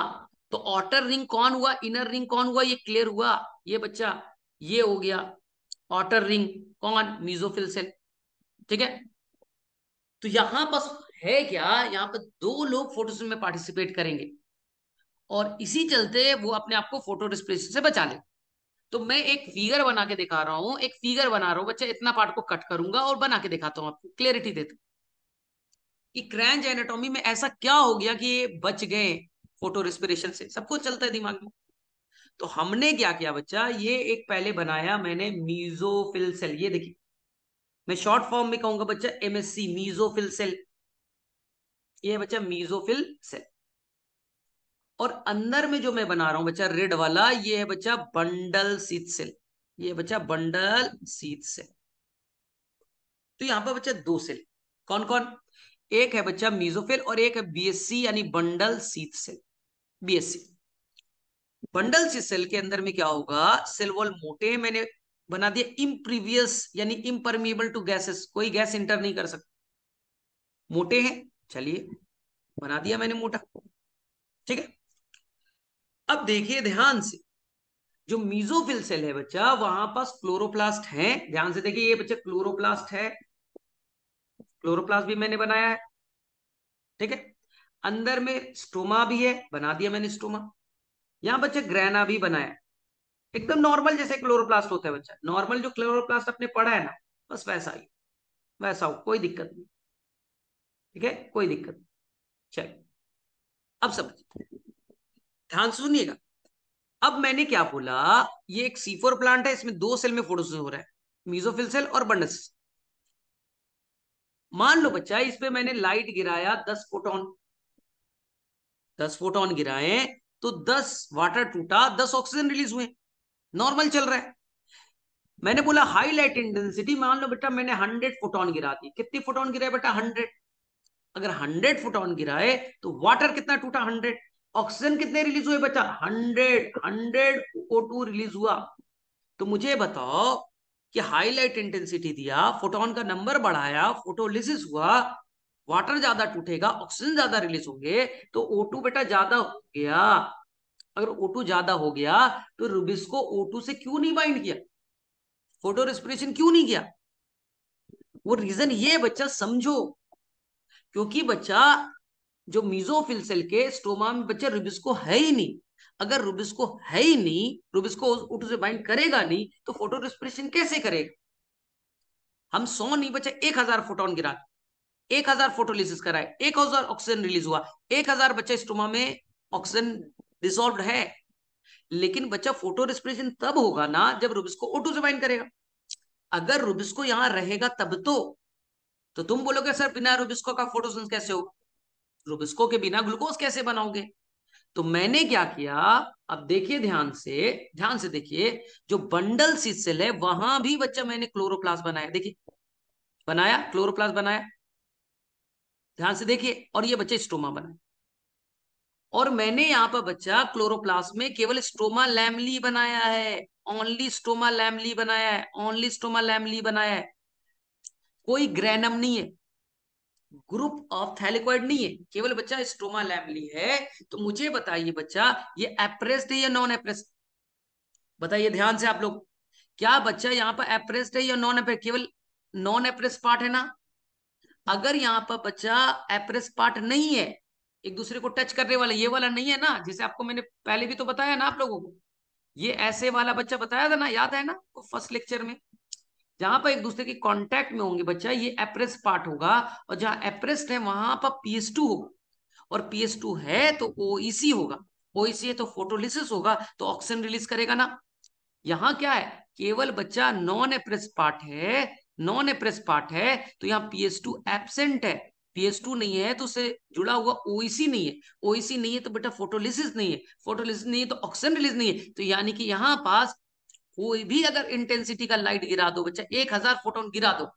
तो ऑटर रिंग कौन हुआ इनर रिंग कौन हुआ ये क्लियर हुआ ये बच्चा ये हो गया ऑटर रिंग कौन मीजोफिल सेल ठीक है तो यहां पर है क्या यहाँ पर दो लोग फोटोसिंथेसिस में पार्टिसिपेट करेंगे और इसी चलते वो अपने आप को फोटो डिस्प्लेशन से बचा ले तो मैं एक फिगर बना के दिखा रहा हूँ एक फिगर बना रहा हूँ बच्चा इतना पार्ट को कट करूंगा और बना के दिखाता हूँ आपको क्लियरिटी देता हूँ कि क्रैंज एनाटॉमी में ऐसा क्या हो गया कि ये बच गए फोटो रिस्पिरेशन से सबको चलता है दिमाग में तो हमने क्या किया बच्चा ये एक पहले बनाया मैंने मीजोफिल सेल ये देखिए मैं शॉर्ट फॉर्म में कहूंगा बच्चा एमएससी मीजोफिल सेल ये बच्चा मीजोफिल सेल और अंदर में जो मैं बना रहा हूं बच्चा रेड वाला ये है बच्चा बंडल सीत सेल ये बच्चा बंडल सीत सेल तो यहां पर बच्चा दो सेल कौन कौन एक है बच्चा मीजोफिल और एक है बीएससी यानी bundle sheath cell BSC bundle sheath cell के अंदर में क्या होगा सेल वॉल मोटे मैंने बना दिया इम्प्रीवियस यानी इम्परमिएबल टू गैसेस कोई गैस इंटर नहीं कर सकता मोटे हैं चलिए बना दिया मैंने मोटा ठीक है अब देखिए ध्यान से जो मीजोफिल सेल है बच्चा वहां पास क्लोरोप्लास्ट है ध्यान से देखिए ये बच्चा क्लोरोप्लास्ट है क्लोरोप्लास्ट भी मैंने बनाया है ठीक है अंदर में स्टोमा भी है बना दिया मैंने स्टोमा यहां बच्चा ग्रैना भी बनाया एकदम नॉर्मल जैसे क्लोरोप्लास्ट होता है बच्चा नॉर्मल जो क्लोरोप्लास्ट अपने पढ़ा है ना बस वैसा ही वैसा हो कोई दिक्कत नहीं ठीक है कोई दिक्कत नहीं चलिए अब समझिए ध्यान सुनिएगा अब मैंने क्या बोला ये एक सीफोर प्लांट है इसमें दो सेल में फोटोसिस हो रहा है मीजोफिल सेल और बंडस मान लो बच्चा इस पे मैंने लाइट गिराया दस फोटोन दस फोटोन गिराए तो दस वाटर टूटा दस ऑक्सीजन रिलीज हुए नॉर्मल चल रहा है मैंने बोला हाई लाइट इंटेंसिटी मान लो बेटा मैंने हंड्रेड फोटोन गिरा दी कितने फोटोन गिराए बेटा हंड्रेड अगर हंड्रेड फोटोन गिराए तो वाटर कितना टूटा हंड्रेड ऑक्सीजन कितने रिलीज हुए बच्चा hundred hundred O two release हुआ तो मुझे बताओ कि हाईलाइट इंटेंसिटी दिया फोटोन का नंबर बढ़ाया फोटोलिसिस हुआ वाटर ज्यादा टूटेगा ऑक्सीजन ज्यादा रिलीज होंगे तो ओ टू बेटा ज्यादा हो गया अगर ओ टू ज्यादा हो गया तो रूबिस को ओ टू से क्यों नहीं बाइंड किया फोटो रेस्पिरेशन क्यों नहीं किया वो रीजन ये बच्चा समझो क्योंकि बच्चा जो मीजोफिल सेल के स्टोमा में बच्चे रुबिस्को है ही नहीं अगर रुबिस्को है ही नहीं रुबिस्को उठ से बाइंड करेगा नहीं तो फोटो रिस्पिरेशन कैसे करेगा हम सौ नहीं बच्चे एक हजार फोटोन गिरा एक हजार फोटोलिसिस कराए एक हजार ऑक्सीजन रिलीज हुआ एक हजार बच्चे स्टोमा में ऑक्सीजन डिसॉल्व है लेकिन बच्चा फोटो रिस्पिरेशन तब होगा ना जब रुबिस्को ओटू से बाइंड करेगा अगर रुबिस्को यहां रहेगा तब तो तो तुम बोलोगे सर बिना रुबिस्को का फोटोसिंस कैसे होगा रुबिस्को के बिना ग्लूकोज कैसे बनाओगे तो मैंने क्या किया अब देखिए ध्यान से ध्यान से देखिए जो बंडल सी सेल है वहां भी बच्चा मैंने क्लोरोप्लास्ट बनाया देखिए बनाया क्लोरोप्लास्ट बनाया ध्यान से देखिए और ये बच्चे स्टोमा बनाए और मैंने यहां पर बच्चा क्लोरोप्लास्ट में केवल स्टोमा लैमली बनाया है ओनली स्टोमा लैमली बनाया है ओनली स्टोमा लैमली बनाया है कोई ग्रेनम नहीं है ग्रुप ऑफ थैलिकॉइड नहीं है केवल बच्चा स्ट्रोमा लैमली है तो मुझे बताइए बच्चा ये एप्रेस्ड है या नॉन एप्रेस्ड बताइए ध्यान से आप लोग क्या बच्चा यहाँ पर एप्रेस्ड है या नॉन एप्रेस केवल नॉन एप्रेस पार्ट है ना अगर यहाँ पर बच्चा एप्रेस पार्ट नहीं है एक दूसरे को टच करने वाला ये वाला नहीं है ना जैसे आपको मैंने पहले भी तो बताया ना आप लोगों को ये ऐसे वाला बच्चा बताया था ना याद है ना फर्स्ट लेक्चर में जहां पर एक दूसरे के कांटेक्ट में होंगे बच्चा ये एप्रेस पार्ट होगा और जहां एप्रेस्ड है वहां पर पीएस टू होगा और पीएस टू है तो ओईसी e होगा ओईसी e है तो फोटोलिसिस होगा तो ऑक्सीजन रिलीज करेगा ना यहाँ क्या है केवल बच्चा नॉन एप्रेस पार्ट है नॉन एप्रेस पार्ट है तो यहाँ पीएस टू एबसेंट है पीएस टू नहीं है तो उससे जुड़ा हुआ ओईसी e नहीं है ओईसी नहीं है तो बेटा फोटोलिसिस नहीं है फोटोलिसिस नहीं है तो ऑक्सीजन रिलीज नहीं है तो यानी कि यहाँ पास कोई भी अगर इंटेंसिटी का लाइट गिरा दो बच्चा एक हजार फोटोन गिरा दो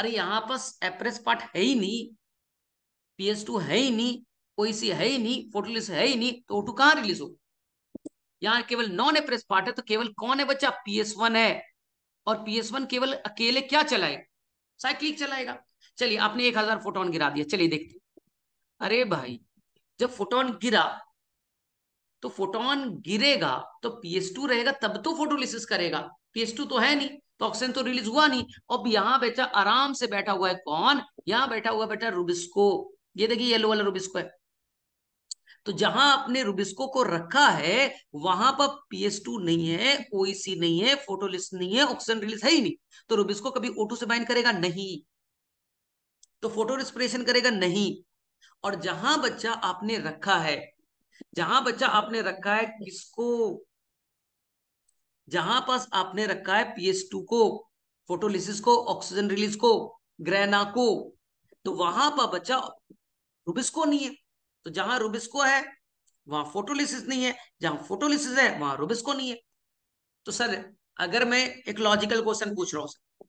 अरे यहाँ पास एप्रेस पार्ट है ही नहीं पीएस टू है ही नहीं सी e है ही नहीं फोटोलिस है ही नहीं तो ओटू कहाँ रिलीज हो यहाँ केवल नॉन एप्रेस पार्ट है तो केवल कौन है बच्चा पीएस वन है और पीएस वन केवल अकेले क्या चलाएगा साइक्लिक चलाएगा चलिए आपने एक हजार फोटोन गिरा दिया चलिए देखते अरे भाई जब फोटोन गिरा तो फोटोन गिरेगा तो पीएस टू रहेगा तब तो फोटोलिसिस करेगा पीएस टू तो है नहीं तो ऑक्सीजन तो रिलीज हुआ नहीं अब यहाँ बेटा आराम से बैठा हुआ है कौन यहाँ बैठा हुआ बेटा रुबिस्को ये देखिए येलो वाला रुबिस्को है तो जहां आपने रुबिस्को को रखा है वहां पर पीएस टू नहीं है ओईसी e नहीं है फोटोलिस नहीं है ऑक्सीजन रिलीज है ही नहीं तो रुबिस्को कभी ओटू से बाइंड करेगा नहीं तो फोटो रिस्पिरेशन करेगा नहीं और जहां बच्चा आपने रखा है जहां बच्चा आपने रखा है किसको जहां पास आपने रखा है पीएस टू को फोटोलिसिस को ऑक्सीजन रिलीज को ग्रेना को तो वहां पर बच्चा रुबिस्को नहीं है तो जहां रुबिस्को है वहां फोटोलिसिस नहीं है जहां फोटोलिसिस है वहां रुबिस्को नहीं है तो सर अगर मैं एक लॉजिकल क्वेश्चन पूछ रहा हूं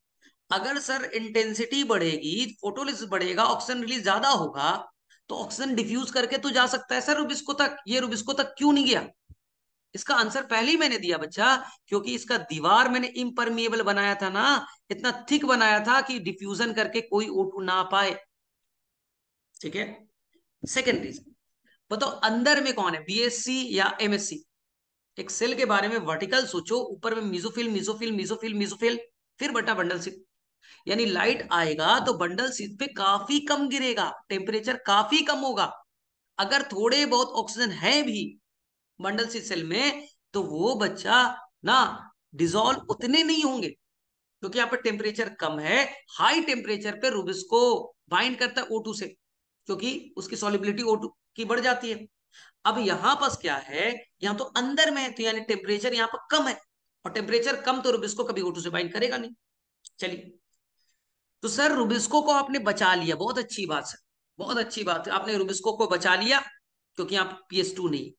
अगर सर इंटेंसिटी बढ़ेगी फोटोलिसिस बढ़ेगा ऑक्सीजन रिलीज ज्यादा होगा तो ऑक्सीजन डिफ्यूज करके तो जा सकता है सर रुबिस्को तक ये रुबिस्को तक क्यों नहीं गया इसका आंसर पहले ही मैंने दिया बच्चा क्योंकि इसका दीवार मैंने इम्परमिएबल बनाया था ना इतना थिक बनाया था कि डिफ्यूजन करके कोई ओटू ना पाए ठीक है सेकेंड रीजन बताओ अंदर में कौन है बीएससी या एमएससी एक सेल के बारे में वर्टिकल सोचो ऊपर में मिजोफिल मिजोफिल मिजोफिल मिजोफिल फिर बटा बंडल सिक्स यानी लाइट आएगा तो बंडल सीट पे काफी कम गिरेगा टेम्परेचर काफी कम होगा अगर थोड़े बहुत ऑक्सीजन है भी बंडल सीट सेल में तो वो बच्चा ना डिजोल्व उतने नहीं होंगे क्योंकि यहाँ पर टेम्परेचर कम है हाई टेम्परेचर पे रूबिस को बाइंड करता है ओ से क्योंकि उसकी सॉलिबिलिटी ओ की बढ़ जाती है अब यहां पर क्या है यहाँ तो अंदर में है तो यानी टेम्परेचर यहाँ पर कम है और टेम्परेचर कम तो रूबिस को कभी ओ से बाइंड करेगा नहीं चलिए तो सर रुबिस्को को आपने बचा लिया बहुत अच्छी बात सर बहुत अच्छी बात है आपने रुबिस्को को बचा लिया क्योंकि आप पीएस टू नहीं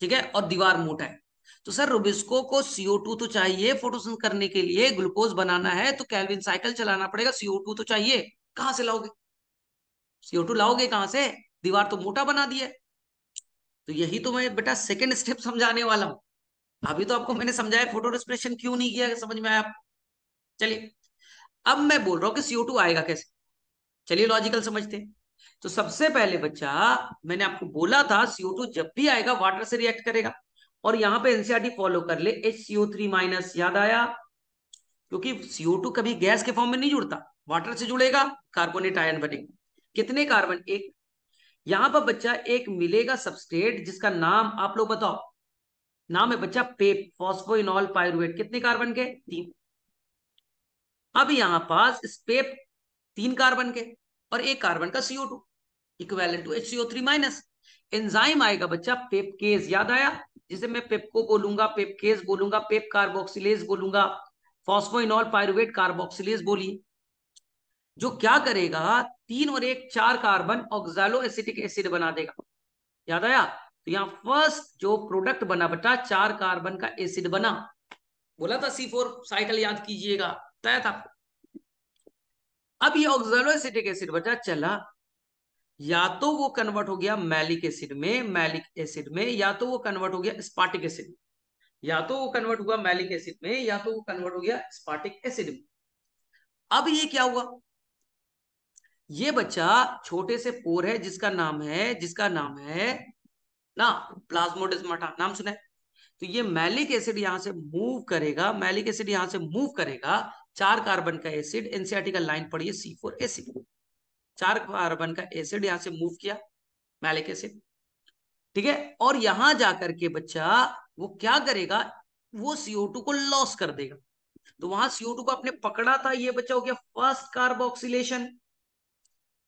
ठीक है और दीवार मोटा है तो सर रुबिस्को को सीओ टू तो चाहिए फोटोसिंथ करने के लिए ग्लूकोज बनाना है तो कैलविन साइकिल चलाना पड़ेगा सीओ टू तो चाहिए कहां से लाओगे सीओ टू लाओगे कहां से दीवार तो मोटा बना दिया तो यही तो मैं बेटा सेकेंड स्टेप समझाने वाला हूं अभी तो आपको मैंने समझाया फोटो रिस्प्रेशन क्यों नहीं किया समझ में आया आप चलिए अब मैं बोल रहा हूं कि सीओ टू आएगा कैसे चलिए लॉजिकल समझते तो सबसे पहले बच्चा मैंने आपको बोला था सीओ टू जब भी आएगा वाटर से रिएक्ट करेगा और यहां पे एनसीआरटी फॉलो e कर ले एच सीओ थ्री माइनस याद आया क्योंकि सीओ टू कभी गैस के फॉर्म में नहीं जुड़ता वाटर से जुड़ेगा कार्बोनेट आयन बनेगा कितने कार्बन एक यहां पर बच्चा एक मिलेगा सबस्टेट जिसका नाम आप लोग बताओ नाम है बच्चा पेप फॉस्फोइनॉल पायरुवेट कितने कार्बन के तीन अब यहां पास स्पेप तीन कार्बन के और एक कार्बन का CO two equivalent to H CO three minus enzyme आएगा बच्चा पेपकेज याद आया जिसे मैं पेपको बोलूंगा पेपकेज बोलूंगा पेप कार्बोक्सिलेज बोलूंगा फॉस्फोइनॉल पायरुवेट कार्बोक्सिलेज बोली जो क्या करेगा तीन और एक चार कार्बन ऑक्सैलो एसिटिक एसिड बना देगा याद आया तो यहां फर्स्ट जो प्रोडक्ट बना बेटा चार कार्बन का एसिड बना बोला था सी फोर साइकिल याद कीजिएगा बताया था अब ये ऑक्सलोसिटिक एसिड बचा चला या तो वो कन्वर्ट हो गया मैलिक एसिड में मैलिक एसिड में या तो वो कन्वर्ट हो गया स्पार्टिक एसिड में या तो वो कन्वर्ट हुआ मैलिक एसिड में या तो वो कन्वर्ट हो गया स्पार्टिक एसिड में अब ये क्या हुआ ये बच्चा छोटे से पोर है जिसका नाम है जिसका नाम है ना प्लाज्मोडिस्माटा नाम सुना तो ये मैलिक एसिड यहां से मूव करेगा मैलिक एसिड यहां से मूव करेगा चार कार्बन का एसिड एनसीआरटी का लाइन पड़ी है सी फोर एसिड चार कार्बन का एसिड यहां से मूव किया मैलिक एसिड ठीक है और यहां जाकर के बच्चा वो क्या करेगा वो सीओ टू को लॉस कर देगा तो वहां सीओ टू को आपने पकड़ा था ये बच्चा हो गया फर्स्ट कार्बोक्सिलेशन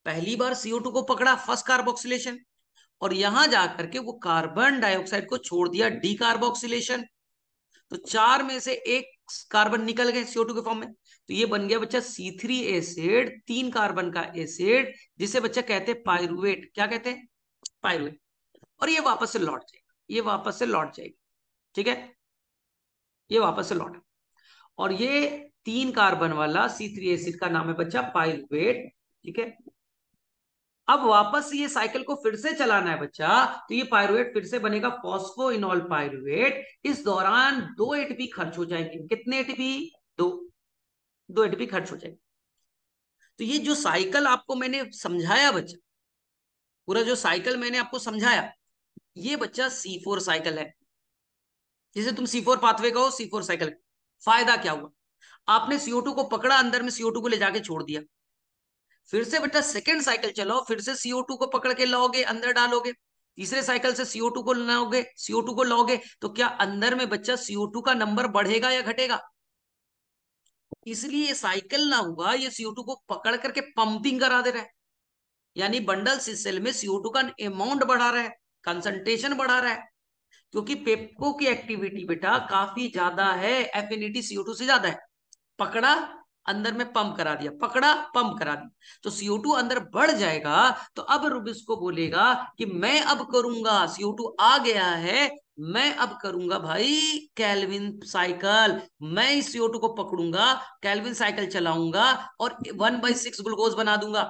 पहली बार सीओ टू को पकड़ा फर्स्ट कार्बोक्सिलेशन और यहां जाकर के वो कार्बन डाइऑक्साइड को छोड़ दिया डी कार्बोक्सिलेशन तो चार में से एक कार्बन निकल गए सीओ के फॉर्म में तो ये बन गया बच्चा सी थ्री एसिड तीन कार्बन का एसिड जिसे बच्चा कहते हैं पायरुवेट क्या कहते हैं पायरुवेट और ये वापस से लौट जाएगा ये वापस से लौट जाएगी ठीक है ये वापस से लौट और ये तीन कार्बन वाला सी थ्री एसिड का नाम है बच्चा पायरुवेट ठीक है अब वापस ये साइकिल को फिर से चलाना है बच्चा तो ये पायरुवेट फिर से बनेगा फॉस्फो इनॉल पायरुवेट इस दौरान दो एटीपी खर्च हो जाएंगे कितने एटीपी दो दो एटीपी खर्च हो जाएंगे तो ये जो साइकिल आपको मैंने समझाया बच्चा पूरा जो साइकिल मैंने आपको समझाया ये बच्चा सी फोर साइकिल है जैसे तुम सी फोर पाथवे का हो सी फोर साइकिल फायदा क्या हुआ आपने सीओ टू को पकड़ा अंदर में सीओ टू को ले जाके छोड़ दिया फिर से बेटा सेकेंड साइकिल चलाओ फिर से सीओ टू को पकड़ के लाओगे अंदर डालोगे तीसरे साइकिल से सीओ टू को लाओगे सीओ टू को लाओगे तो क्या अंदर में बच्चा सीओ टू का नंबर बढ़ेगा या घटेगा इसलिए ये साइकिल ना हुआ ये सीओ टू को पकड़ करके पंपिंग करा दे रहा है यानी बंडल सेल में सीओ टू का अमाउंट बढ़ा रहा है कंसंट्रेशन बढ़ा रहा है क्योंकि पेपको की एक्टिविटी बेटा काफी ज्यादा है एफिनिटी सीओ टू से ज्यादा है पकड़ा अंदर में पंप करा दिया पकड़ा पंप करा दिया तो सीओ टू अंदर बढ़ जाएगा तो अब रुबिस को बोलेगा कि मैं अब करूंगा सीओ टू आ गया है मैं अब करूंगा भाई कैलविन साइकिल मैं इस सीओ टू को पकड़ूंगा कैलविन साइकिल चलाऊंगा और वन बाई सिक्स ग्लूकोज बना दूंगा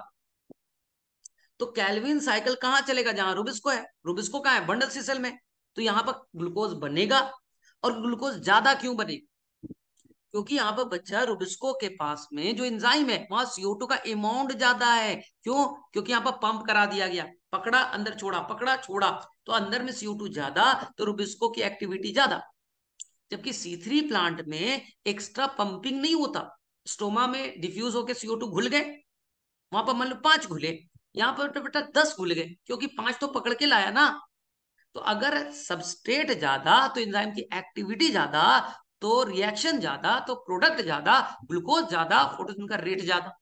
तो कैलविन साइकिल कहां चलेगा जहां रुबिस को है रुबिस को कहा है बंडल सीसल में तो यहां पर ग्लूकोज बनेगा और ग्लूकोज ज्यादा क्यों बनेगा क्योंकि यहाँ पर बच्चा रुबिस्को के पास में जो इंजाइम है वहां सीओ टू का अमाउंट ज्यादा है क्यों क्योंकि यहाँ पर पंप करा दिया गया पकड़ा अंदर छोड़ा पकड़ा छोड़ा तो अंदर में सीओ टू ज्यादा तो रुबिस्को की एक्टिविटी ज्यादा जबकि सी थ्री प्लांट में एक्स्ट्रा पंपिंग नहीं होता स्टोमा में डिफ्यूज होकर सीओ टू घुल गए वहां पर मान लो पांच घुले यहाँ पर तो बेटा दस घुल गए क्योंकि पांच तो पकड़ के लाया ना तो अगर सबस्ट्रेट ज्यादा तो इंजाइम की एक्टिविटी ज्यादा तो रिएक्शन ज्यादा तो प्रोडक्ट ज्यादा ग्लूकोज ज्यादा फोटोजन का रेट ज्यादा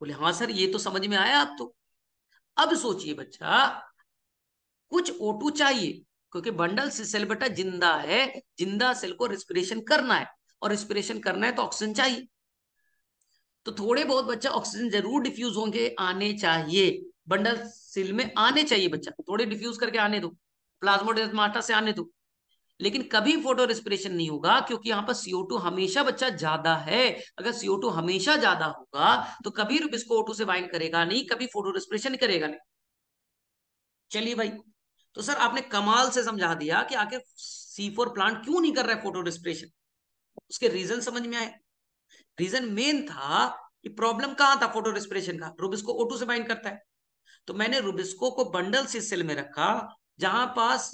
बोले हाँ सर ये तो समझ में आया आप तो अब सोचिए बच्चा कुछ ओटू चाहिए क्योंकि बंडल सेल बेटा जिंदा है जिंदा सेल को रिस्पिरेशन करना है और रिस्पिरेशन करना है तो ऑक्सीजन चाहिए तो थोड़े बहुत बच्चा ऑक्सीजन जरूर डिफ्यूज होंगे आने चाहिए बंडल सेल में आने चाहिए बच्चा थोड़े डिफ्यूज करके आने दो प्लाज्मोडेस्माटा से आने दो लेकिन कभी फोटो रेस्पिरेशन नहीं होगा क्योंकि यहाँ पर CO2 हमेशा बच्चा ज्यादा है अगर CO2 हमेशा ज्यादा होगा तो कभी इसको O2 से बाइंड करेगा नहीं कभी फोटो रेस्पिरेशन करेगा नहीं चलिए भाई तो सर आपने कमाल से समझा दिया कि आखिर सी फोर प्लांट क्यों नहीं कर रहा है फोटो रेस्पिरेशन उसके रीजन समझ में आए रीजन मेन था कि प्रॉब्लम कहां था फोटो रेस्पिरेशन का रुबिस्को ओटू से बाइंड करता है तो मैंने रुबिस्को को बंडल से सेल में रखा जहां पास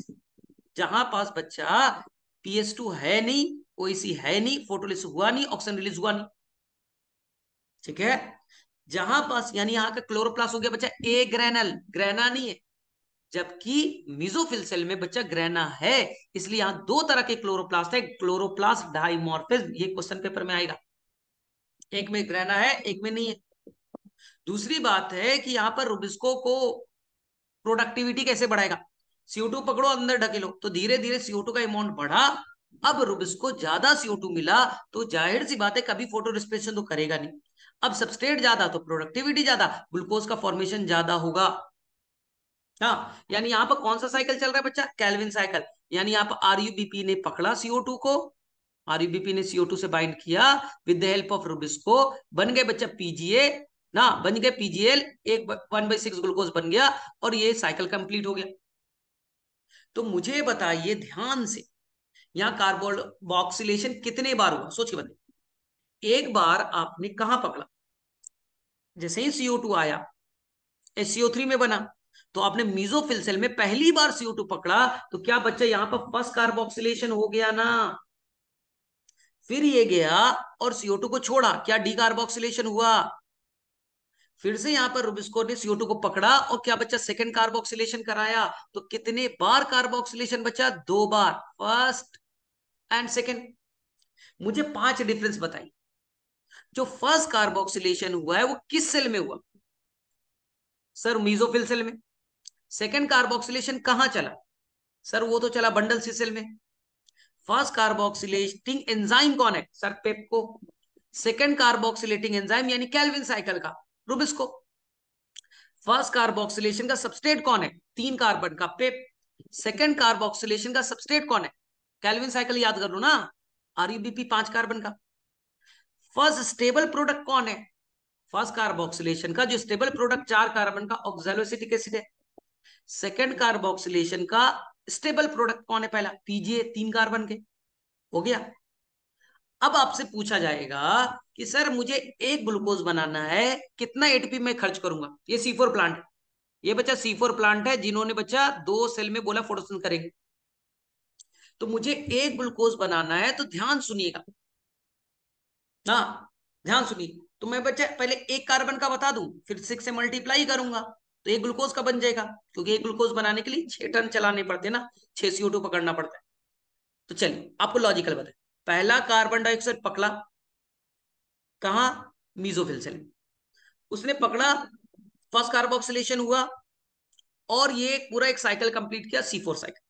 जहां पास बच्चा पीएस टू है नहीं ओसी e है नहीं फोटोलिस हुआ नहीं ऑक्सीजन रिलीज हुआ नहीं ठीक है जहां पास यानी यहां का क्लोरोप्लास हो गया बच्चा ए ग्रेनल ग्रेना नहीं है जबकि मिजोफिल सेल में बच्चा ग्रेना है इसलिए यहां दो तरह के क्लोरोप्लास्ट है क्लोरोप्लास्ट डाइमोर्फिज ये क्वेश्चन पेपर में आएगा एक में ग्रेना है एक में नहीं है दूसरी बात है कि यहां पर रुबिस्को को प्रोडक्टिविटी कैसे बढ़ाएगा CO2 पकड़ो अंदर ढकेलो तो धीरे धीरे CO2 का अमाउंट बढ़ा अब रुबिस को ज्यादा CO2 मिला तो जाहिर सी बात है कभी फोटो रिस्पेशन तो करेगा नहीं अब सबस्ट्रेट ज्यादा तो प्रोडक्टिविटी ज्यादा ग्लूकोज का फॉर्मेशन ज्यादा होगा हाँ यानी यहाँ पर कौन सा साइकिल चल रहा है बच्चा कैलविन साइकिल यानी यहाँ पर आरयूबीपी ने पकड़ा टू को आरयूबीपी ने टू से बाइंड किया with the help of rubisco बन गए बच्चा पीजीए ना बन गए पीजीएल एक वन बाई सिक्स ग्लूकोज बन गया और ये साइकिल कंप्लीट हो गया तो मुझे बताइए ध्यान से कार्बोल कार्बोक्सिलेशन कितने बार हुआ सोचिए बताइए एक बार आपने कहा पकड़ा जैसे ही सीओ टू आया सीओ थ्री में बना तो आपने मीजोफिल सेल में पहली बार सीओ टू पकड़ा तो क्या बच्चा यहां पर फर्स्ट कार्बोक्सिलेशन हो गया ना फिर ये गया और सीओ टू को छोड़ा क्या डी कार्बोक्सिलेशन हुआ फिर से यहाँ पर रुबिस्कोर ने CO2 को पकड़ा और क्या बच्चा सेकेंड कार्बोक्सिलेशन कराया तो कितने बार कार्बोक्सिलेशन बचा दो बार फर्स्ट एंड सेकेंड मुझे पांच डिफरेंस बताइए जो फर्स्ट कार्बोक्सिलेशन हुआ है वो किस सेल में हुआ सर मीजोफिल सेल में सेकेंड कार्बोक्सिलेशन कहा चला सर वो तो चला बंडल सी सेल में फर्स्ट कार्बोक्सिलेटिंग एंजाइम कौन है सर पेप को सेकेंड कार्बोक्सिलेटिंग एंजाइम यानी कैलविन साइकिल का रूबिस्को फर्स्ट कार्बोक्सिलेशन का सबस्टेट कौन है तीन कार्बन का पेप सेकेंड कार्बोक्सिलेशन का सबस्टेट कौन है कैलविन साइकिल याद कर लो ना आरयूबीपी e पांच कार्बन का फर्स्ट स्टेबल प्रोडक्ट कौन है फर्स्ट कार्बोक्सिलेशन का जो स्टेबल प्रोडक्ट चार कार्बन का ऑक्सैलोसिटिक एसिड है सेकेंड कार्बोक्सिलेशन का स्टेबल प्रोडक्ट कौन है पहला पीजीए तीन कार्बन के हो गया अब आपसे पूछा जाएगा कि सर मुझे एक ग्लूकोज बनाना है कितना एटीपी मैं खर्च करूंगा ये सी फोर प्लांट ये बच्चा सी फोर प्लांट है जिन्होंने बच्चा दो सेल में बोला फोटोसिन करेंगे तो मुझे एक ग्लूकोज बनाना है तो ध्यान सुनिएगा ना ध्यान सुनिए तो मैं बच्चा पहले एक कार्बन का बता दूं फिर सिक्स से मल्टीप्लाई करूंगा तो एक ग्लूकोज का बन जाएगा क्योंकि एक ग्लूकोज बनाने के लिए छह टन चलाने पड़ते हैं ना छह सीओ टू पकड़ना पड़ता है तो चलिए आपको लॉजिकल बताए पहला कार्बन डाइऑक्साइड पकड़ा कहा मीजोफिल से उसने पकड़ा फर्स्ट कार्बोक्सिलेशन हुआ और ये पूरा एक साइकिल कंप्लीट किया सी फोर साइकिल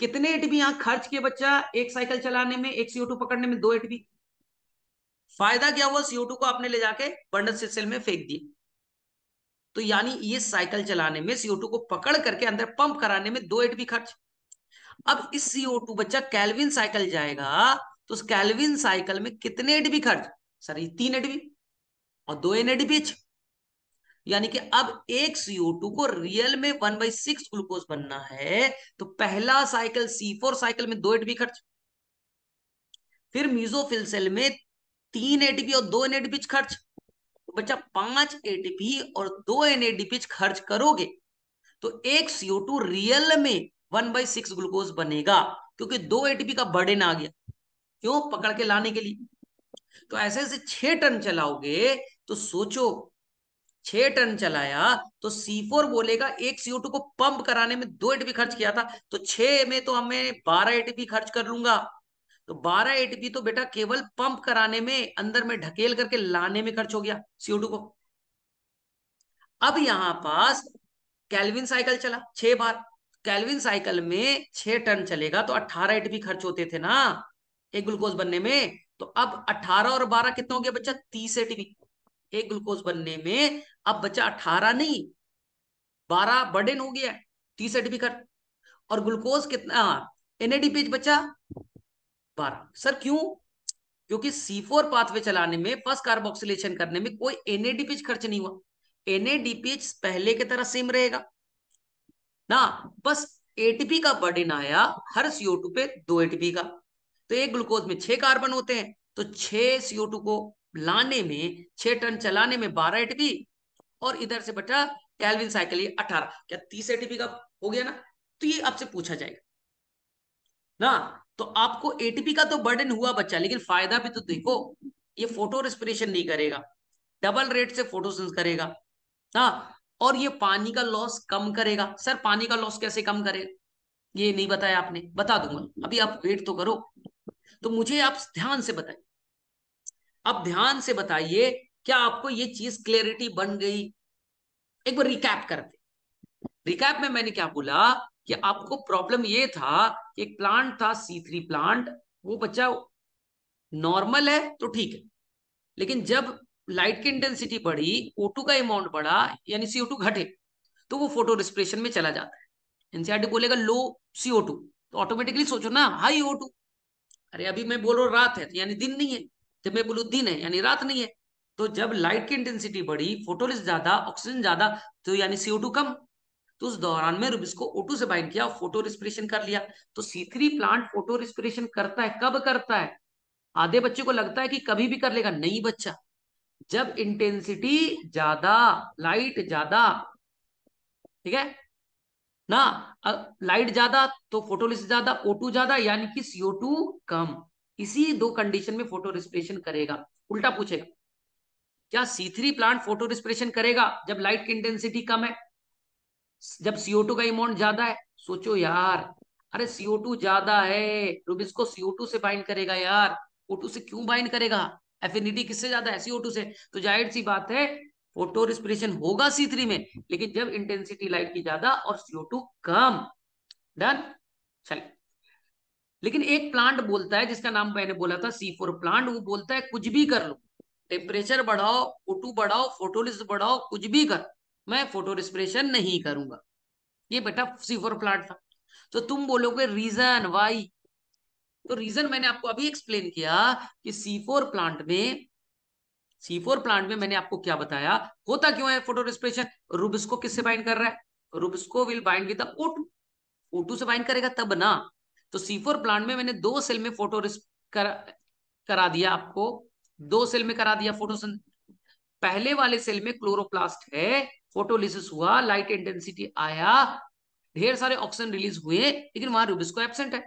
कितने एटीपी यहां खर्च किए बच्चा एक साइकिल चलाने में एक सीओ टू पकड़ने में दो एटीपी फायदा क्या हुआ सीओ टू को आपने ले जाके बंडल सेल में फेंक दिया तो यानी ये साइकिल चलाने में सीओ टू को पकड़ करके अंदर पंप कराने में दो एटीपी खर्च अब इस सीओ टू बच्चा कैलविन साइकिल जाएगा तो उस कैलविन साइकिल में कितने एडबी खर्च सर ये तीन एडबी और दो एन एडबी यानी कि अब एक सीओ टू को रियल में वन बाई सिक्स ग्लूकोज बनना है तो पहला साइकिल सी फोर साइकिल में दो एडबी खर्च फिर मीजोफिल सेल में तीन एटीपी और दो एनएडीपीच खर्च तो बच्चा पांच एटीपी और दो एनएडीपीच खर्च करोगे तो एक सीओ टू रियल में वन बाई सिक्स ग्लूकोज बनेगा क्योंकि दो एटीपी का बर्डन आ गया क्यों पकड़ के लाने के लिए तो ऐसे ऐसे छह टन चलाओगे तो सोचो छह टन चलाया तो C4 बोलेगा एक CO2 को पंप कराने में दो एटीपी खर्च किया था तो छे में तो हमें बारह एटीपी खर्च कर लूंगा तो बारह एटीपी तो बेटा केवल पंप कराने में अंदर में ढकेल करके लाने में खर्च हो गया CO2 को अब यहां पास कैलविन साइकिल चला छह बार कैलविन साइकिल में छह टन चलेगा तो अट्ठारह एटीपी खर्च होते थे ना एक ग्लूकोज बनने में तो अब 18 और 12 कितना हो गया बच्चा तीस एटीपी एक ग्लूकोज बनने में अब बच्चा 18 नहीं 12 बर्डन हो गया तीस एटीपी कर और ग्लूकोज कितना एनएडीपी हाँ, बच्चा 12 सर क्यों क्योंकि C4 पाथवे चलाने में फर्स्ट कार्बोक्सिलेशन करने में कोई एनएडीपीएच खर्च नहीं हुआ एनएडीपीएच पहले की तरह सेम रहेगा ना बस एटीपी का बर्डन आया हर सीओ टू पे दो एटीपी का तो एक ग्लूकोज में छह कार्बन होते हैं तो छह सीओ टू को लाने में छह टन चलाने में बारह एटीपी और इधर से बेटा कैलविन साइकिल अठारह क्या तीस एटीपी का हो गया ना तो ये आपसे पूछा जाएगा ना तो आपको एटीपी का तो बर्डन हुआ बच्चा लेकिन फायदा भी तो देखो ये फोटो रेस्पिरेशन नहीं करेगा डबल रेट से फोटो करेगा हाँ और ये पानी का लॉस कम करेगा सर पानी का लॉस कैसे कम करेगा ये नहीं बताया आपने बता दूंगा अभी आप वेट तो करो तो मुझे आप ध्यान से बताइए अब ध्यान से बताइए क्या आपको ये चीज क्लियरिटी बन गई एक बार रिकैप करते रिकैप में मैंने क्या बोला कि आपको प्रॉब्लम ये था कि एक प्लांट था सी थ्री प्लांट वो बच्चा नॉर्मल है तो ठीक है लेकिन जब लाइट की इंटेंसिटी बढ़ी ओ का अमाउंट बढ़ा यानी सीओ घटे तो वो फोटो रिस्प्रेशन में चला जाता है एनसीआरटी बोलेगा लो सीओ तो ऑटोमेटिकली सोचो ना हाई ओ टू अरे अभी मैं बोल रहा रात है तो यानी दिन नहीं है जब मैं बोलू दिन है यानी रात नहीं है तो जब लाइट की इंटेंसिटी बढ़ी फोटोलिस ज्यादा ऑक्सीजन ज्यादा तो यानी सीओ कम तो उस दौरान में रूबिस को O2 से बाइंड किया फोटो रिस्पिरेशन कर लिया तो C3 प्लांट फोटो रिस्पिरेशन करता है कब करता है आधे बच्चे को लगता है कि कभी भी कर लेगा नहीं बच्चा जब इंटेंसिटी ज्यादा लाइट ज्यादा ठीक है ना लाइट ज्यादा तो फोटोलिस ज्यादा ओ ज्यादा यानी कि सीओ कम इसी दो कंडीशन में फोटो करेगा उल्टा पूछेगा क्या C three plant photorespiration करेगा जब लाइट की इंटेंसिटी कम है जब सीओ टू का अमाउंट ज्यादा है सोचो यार अरे सीओ टू ज्यादा है रूबिस को सीओ टू से बाइंड करेगा यार ओ टू से क्यों बाइंड करेगा एफिनिटी किससे ज्यादा है सीओ टू से तो जाहिर सी बात है फोटो रिस्पिरेशन होगा सी थ्री में लेकिन जब इंटेंसिटी लाइट की ज्यादा और सीओ टू कम डन चलिए लेकिन एक प्लांट बोलता है जिसका नाम मैंने बोला था सी फोर प्लांट वो बोलता है कुछ भी कर लो टेम्परेचर बढ़ाओ ओटू बढ़ाओ फोटोलिस बढ़ाओ कुछ भी कर मैं फोटो रिस्पिरेशन नहीं करूंगा ये बेटा सी फोर प्लांट था तो तुम बोलोगे रीजन वाई तो रीजन मैंने आपको अभी एक्सप्लेन किया कि सी फोर प्लांट में सी फोर प्लांट में मैंने आपको क्या बताया होता क्यों है फोटो रिस्प्रेशन रूबिस्को किससे बाइंड कर रहा है rubisco will bind with O two से बाइंड करेगा तब ना तो सी फोर प्लांट में मैंने दो सेल में फोटो करा, करा दिया आपको दो सेल में करा दिया फोटो पहले वाले सेल में क्लोरोप्लास्ट है फोटोलिसिस हुआ लाइट इंटेंसिटी आया ढेर सारे ऑक्सीजन रिलीज हुए लेकिन वहां रूबिस्को एबसेंट है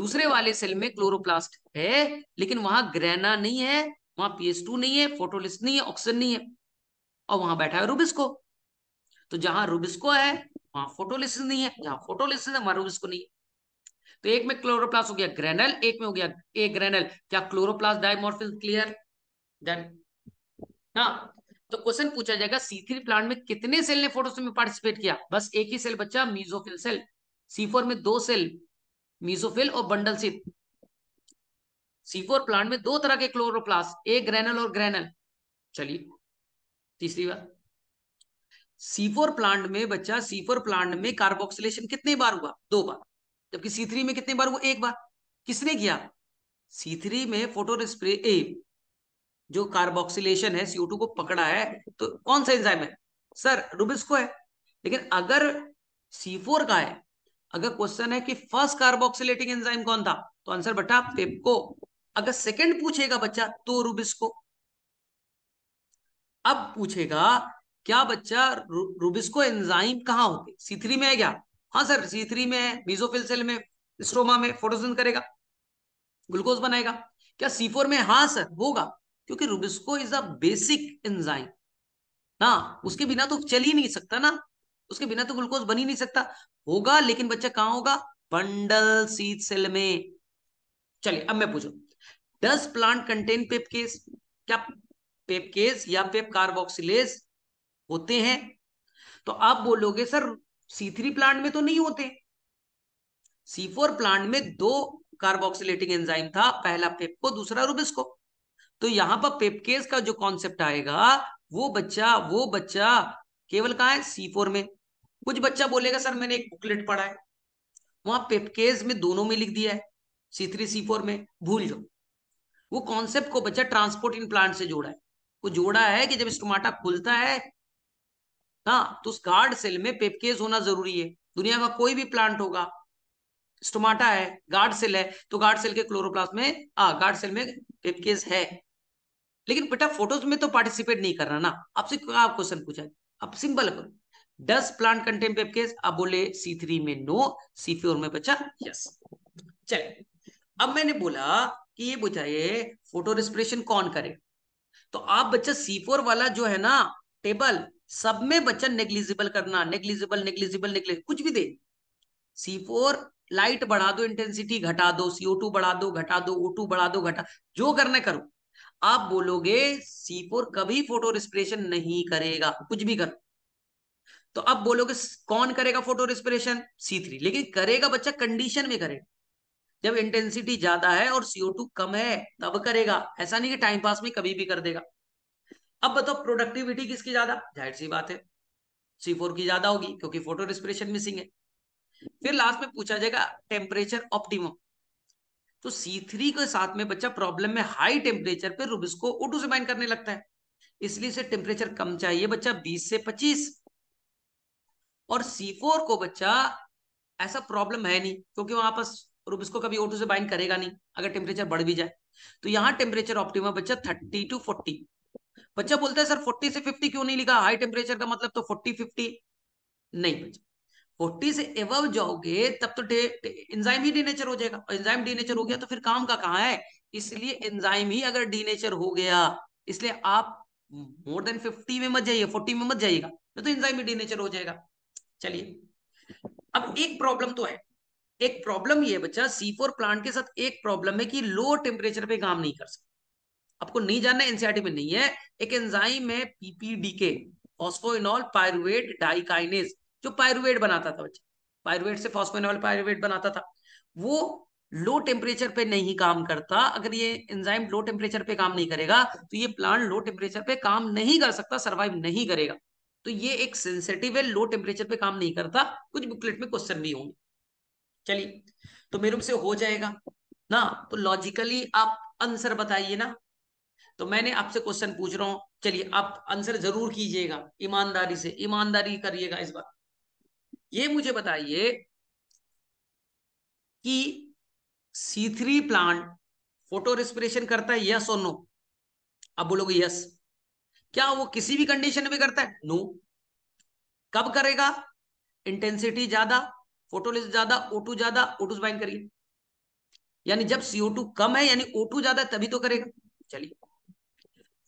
दूसरे वाले सेल में क्लोरोप्लास्ट है लेकिन वहां ग्रेना नहीं है वहां पीएच टू नहीं है फोटोलिस्ट नहीं है ऑक्सीजन नहीं है और वहां बैठा है रूबिस्को तो जहां रूबिस्को है वहां फोटोलिसिस नहीं है जहां फोटोलिसिस है वहां रूबिस्को नहीं है तो एक में क्लोरोप्लास्ट हो गया ग्रेनल एक में हो गया ए ग्रेनल क्या क्लोरोप्लास्ट डायमोर्फिज क्लियर देन हाँ तो क्वेश्चन पूछा जाएगा सी थ्री प्लांट में कितने सेल ने फोटोसिंथेसिस में पार्टिसिपेट किया बस एक ही सेल बच्चा मीजोफिल सेल सी फोर में दो सेल मीजोफिल और bundle sheath C four plant में दो तरह के क्लोरोप्लास्ट एक ग्रेनल और ग्रेनल चलिए तीसरी बार सीफोर प्लांट में बच्चा सीफोर प्लांट में कार्बोक्सिलेशन कितने बार हुआ दो बार जबकि सी में कितने बार हुआ एक बार किसने किया सी में फोटो स्प्रे ए जो कार्बोक्सिलेशन है सीओ को पकड़ा है तो कौन सा एंजाइम है सर रुबिस्को है लेकिन अगर सी का है अगर क्वेश्चन है कि फर्स्ट कार्बोक्सिलेटिंग एंजाइम कौन था तो आंसर बटा पेपको अगर सेकंड पूछेगा बच्चा तो रूबिस को अब पूछेगा क्या बच्चा रु, रूबिस को एंजाइम कहा होते सीथरी में है क्या हाँ सर सीथरी में है मीजोफिल सेल में स्ट्रोमा में फोटोसिन करेगा ग्लूकोज बनाएगा क्या C4 में हाँ सर होगा क्योंकि rubisco is a basic enzyme ना उसके बिना तो चल ही नहीं सकता ना उसके बिना तो ग्लूकोज बन ही नहीं सकता होगा लेकिन बच्चा कहां होगा बंडल सीथ सेल में चलिए अब मैं पूछू does plant contain peptase क्या पेपकेज या पेप कार्बोक्सिलेज होते हैं तो आप बोलोगे सर C3 प्लांट में तो नहीं होते C4 प्लांट में दो कार्बोक्सिलेटिंग एंजाइम था पहला पेप को दूसरा रूबिस को तो यहां पर पेपकेज का जो कॉन्सेप्ट आएगा वो बच्चा वो बच्चा केवल कहा है सी में कुछ बच्चा बोलेगा सर मैंने एक बुकलेट पढ़ा है वहां पेपकेज में दोनों में लिख दिया है सी थ्री सी फोर में भूल जाओ वो कॉन्सेप्ट को बच्चा ट्रांसपोर्ट इन प्लांट से जोड़ा है वो जोड़ा है कि जब स्टोमाटा खुलता है हाँ तो उस गार्ड सेल में पेपकेज होना जरूरी है दुनिया का कोई भी प्लांट होगा स्टोमाटा है गार्ड सेल है तो गार्ड सेल के क्लोरोप्लास्ट में आ गार्ड सेल में पेपकेज है लेकिन बेटा फोटोज में तो पार्टिसिपेट नहीं कर रहा ना आपसे क्या क्वेश्चन पूछा अब सिंपल करो डस प्लांट कंटेन पेपकेज अब बोले सी थ्री में नो सी फोर में बच्चा यस चले अब मैंने बोला कि ये बुझाइए फोटो रिस्पिरेशन कौन करे तो आप बच्चा सी फोर वाला जो है ना टेबल सब में बच्चा नेग्लिजिबल करना नेग्लिजिबल नेग्लिजिबल नेग्लिजिबल कुछ भी दे सी फोर लाइट बढ़ा दो इंटेंसिटी घटा दो सीओ टू बढ़ा दो घटा दो ओ टू बढ़ा दो घटा जो करना करो आप बोलोगे सी फोर कभी फोटो रिस्पिरेशन नहीं करेगा कुछ भी करो तो अब बोलोगे कौन करेगा फोटो रिस्पिरेशन सी थ्री लेकिन करेगा बच्चा कंडीशन में करेगा जब इंटेंसिटी ज्यादा है और CO2 कम है तब करेगा ऐसा नहीं कि टाइम पास में कभी भी कर देगा अब बताओ प्रोडक्टिविटी किसकी ज्यादा जाहिर सी बात है सी फोर की ज्यादा होगी क्योंकि फोटो रिस्पिरेशन मिसिंग है फिर लास्ट में पूछा जाएगा टेम्परेचर ऑप्टिमम तो सी थ्री के साथ में बच्चा प्रॉब्लम में हाई टेम्परेचर पर रूबिस को ओ टू से बाइंड करने लगता है इसलिए से टेम्परेचर कम चाहिए बच्चा बीस से पच्चीस और सी फोर को बच्चा ऐसा प्रॉब्लम है नहीं क्योंकि वहां पर और इसको कभी ऑटो से बाइंड करेगा नहीं अगर टेम्परेचर बढ़ भी जाए तो यहाँ टेम्परेचर ऑप्टिम बच्चा थर्टी टू फोर्टी बच्चा बोलता है सर फोर्टी से फिफ्टी क्यों नहीं लिखा हाई टेम्परेचर का मतलब तो फोर्टी फिफ्टी नहीं बच्चा फोर्टी से एव जाओगे तब तो एंजाइम ही डीनेचर हो जाएगा और एंजाइम डीनेचर हो गया तो फिर काम का कहा है इसलिए एंजाइम ही अगर डीनेचर हो गया इसलिए आप मोर देन फिफ्टी में मत जाइए फोर्टी में मत जाइएगा तो एंजाइम ही डीनेचर हो जाएगा चलिए अब एक प्रॉब्लम तो है एक प्रॉब्लम ये बच्चा सी फोर प्लांट के साथ एक प्रॉब्लम है कि लो टेम्परेचर पे काम नहीं कर सकते आपको नहीं जानना एनसीआरटी e में नहीं है एक एंजाइम है पीपीडी के फॉस्फोइनॉल पायरुवेट डाइकाइनेज जो पायरुवेट बनाता था बच्चा पायरुवेट से फॉस्फोइनॉल पायरुवेट बनाता था वो लो टेम्परेचर पे नहीं काम करता अगर ये एंजाइम लो टेम्परेचर पे काम नहीं करेगा तो ये प्लांट लो टेम्परेचर पे काम नहीं कर सकता सर्वाइव नहीं करेगा तो ये एक सेंसिटिव है लो टेम्परेचर पे काम नहीं करता कुछ बुकलेट में क्वेश्चन भी होंगे चलिए तो मेरे से हो जाएगा ना तो लॉजिकली आप आंसर बताइए ना तो मैंने आपसे क्वेश्चन पूछ रहा हूं चलिए आप आंसर जरूर कीजिएगा ईमानदारी से ईमानदारी करिएगा इस बार ये मुझे बताइए कि C three plant photorespiration करता है यस और नो अब बोलोगे यस क्या वो किसी भी कंडीशन में करता है नो कब करेगा इंटेंसिटी ज्यादा फोटोलिस ज्यादा O2 ज्यादा O2 बाइंड करिए यानी जब CO2 कम है यानी O2 ज्यादा तभी तो करेगा चलिए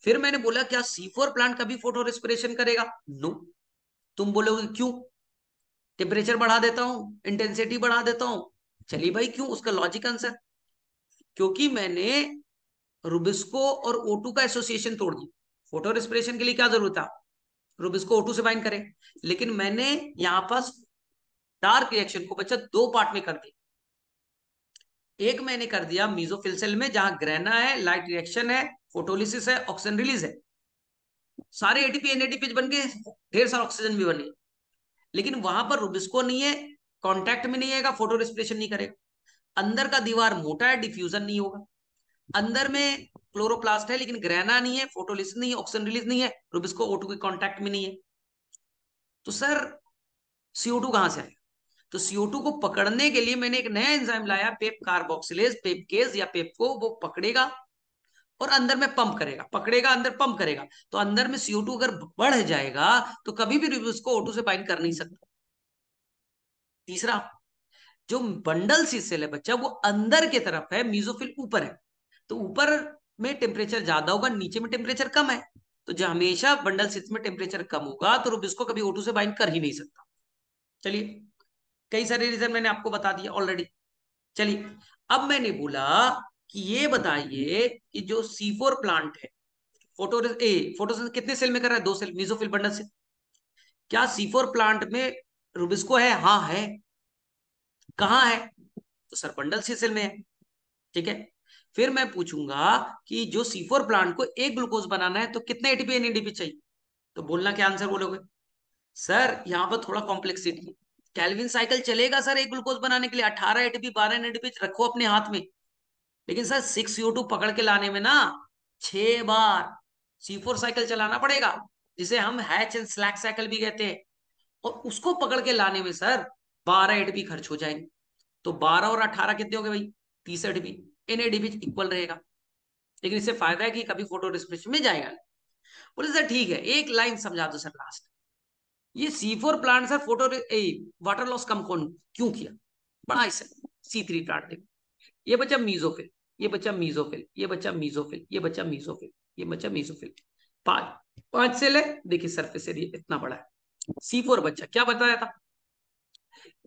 फिर मैंने बोला क्या C4 प्लांट कभी फोटो रेस्पिरेशन करेगा नो no. तुम बोलोगे क्यों टेम्परेचर बढ़ा देता हूं इंटेंसिटी बढ़ा देता हूं चलिए भाई क्यों उसका लॉजिक आंसर क्योंकि मैंने रुबिस्को और O2 का एसोसिएशन तोड़ दिया फोटो रेस्पिरेशन के लिए क्या जरूरत था रुबिस्को O2 से बाइंड करे लेकिन मैंने यहां पास डार्क रिएक्शन को बच्चा दो पार्ट में कर दिया एक मैंने कर दिया मीजोफिल सेल में जहां ग्रहना है लाइट रिएक्शन है फोटोलिसिस है ऑक्सीजन रिलीज है सारे एटीपी एनएटीपी बन गए ढेर सारा ऑक्सीजन भी बने लेकिन वहां पर रुबिस्को नहीं है कॉन्टेक्ट में नहीं आएगा फोटो रेस्पिरेशन नहीं करेगा अंदर का दीवार मोटा है डिफ्यूजन नहीं होगा अंदर में क्लोरोप्लास्ट है लेकिन ग्रहना नहीं है फोटोलिस नहीं है ऑक्सीजन रिलीज नहीं है रुबिस्को ओटू के कॉन्टेक्ट में नहीं है तो सर सीओ टू कहां से आएगा तो CO2 को पकड़ने के लिए मैंने एक नया एंजाइम लाया पेप कार्बोक्सिलेज पेपकेज या पेप को वो पकड़ेगा और अंदर में पंप करेगा पकड़ेगा अंदर पंप करेगा तो अंदर में CO2 अगर बढ़ जाएगा तो कभी भी उसको O2 से बाइंड कर नहीं सकता तीसरा जो बंडल सी सेल है बच्चा वो अंदर की तरफ है मीजोफिल ऊपर है तो ऊपर में टेम्परेचर ज्यादा होगा नीचे में टेम्परेचर कम है तो जो हमेशा बंडल सीट में टेम्परेचर कम होगा तो रुबिस्को कभी ओटू से बाइंड कर ही नहीं सकता चलिए कई सारे रीजन मैंने आपको बता दिया ऑलरेडी चलिए अब मैंने बोला कि ये बताइए कि जो C4 प्लांट है फोटो ए फोटो कितने सेल में कर रहा है दो सेल मीजोफिल बंडल से क्या C4 प्लांट में रुबिस्को है हाँ है कहा है तो सर बंडल सी सेल में है ठीक है फिर मैं पूछूंगा कि जो C4 प्लांट को एक ग्लूकोज बनाना है तो कितने एटीपी एनएडीपी चाहिए तो बोलना क्या आंसर बोलोगे सर यहाँ पर थोड़ा कॉम्प्लेक्सिटी कैलविन साइकिल चलेगा सर एक ग्लूकोज बनाने के लिए अठारह एटीपी बारह एटीपी रखो अपने हाथ में लेकिन सर सिक्स यू टू पकड़ के लाने में ना छह बार सी फोर साइकिल चलाना पड़ेगा जिसे हम हैच एंड स्लैक साइकिल भी कहते हैं और उसको पकड़ के लाने में सर बारह एटीपी खर्च हो जाएंगे तो बारह और अठारह कितने हो गए भाई तीस एटीपी एन एटीपी इक्वल रहेगा लेकिन इससे फायदा है कि कभी फोटो डिस्प्लेशन में जाएगा बोले सर ठीक है एक लाइन समझा दो सर लास्ट ये C four plant sir photo water loss कम कौन क्यों किया बड़ा इसे सी थ्री प्लांट देखो ये बच्चा मीजोफिल ये बच्चा मीजोफिल ये बच्चा मीजोफिल ये बच्चा मीजोफिल ये बच्चा मीजोफिल पांच पांच सेल है देखिए सरफेस एरिया इतना बड़ा है सी फोर बच्चा क्या बताया था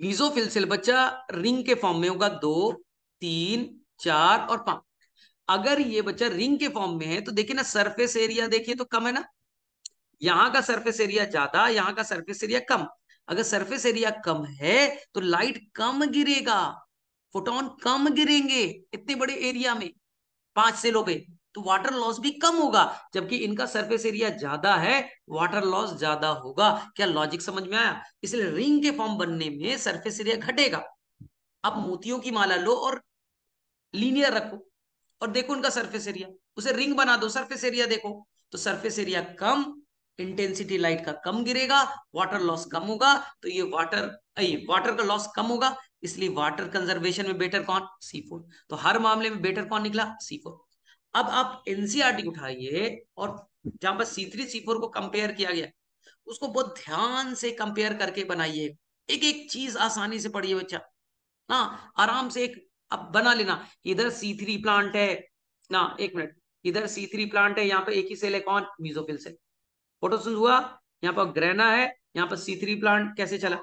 मीजोफिल सेल बच्चा रिंग के फॉर्म में होगा दो तीन चार और पांच अगर ये बच्चा रिंग के फॉर्म में है तो देखिए ना सरफेस एरिया देखिए तो कम है ना यहाँ का सरफेस एरिया ज्यादा यहाँ का सरफेस एरिया कम अगर सरफेस एरिया कम है तो लाइट कम गिरेगा फोटोन कम गिरेंगे इतने बड़े एरिया में पांच से पे तो वाटर लॉस भी कम होगा जबकि इनका सरफेस एरिया ज्यादा है वाटर लॉस ज्यादा होगा क्या लॉजिक समझ में आया इसलिए रिंग के फॉर्म बनने में सरफेस एरिया घटेगा आप मोतियों की माला लो और लीनियर रखो और देखो उनका सरफेस एरिया उसे रिंग बना दो सरफेस एरिया देखो तो सरफेस एरिया कम इंटेंसिटी लाइट का कम गिरेगा वाटर लॉस कम होगा तो ये वाटर वाटर का लॉस कम होगा इसलिए वाटर कंजर्वेशन में बेटर कौन सी फोर तो हर मामले में बेटर कौन निकला सी अब आप एनसीआरटी e उठाइए और जहां पर सी थ्री सी फोर को कंपेयर किया गया उसको बहुत ध्यान से कंपेयर करके बनाइए एक एक चीज आसानी से पढ़िए बच्चा ना आराम से एक अब बना लेना इधर सी थ्री प्लांट है ना एक मिनट इधर सी थ्री प्लांट है यहाँ पे एक ही सेल है कौन म्यूजोफिल सेल फोटोसिंथ हुआ यहाँ पर ग्रेना है यहाँ पर सी थ्री प्लांट कैसे चला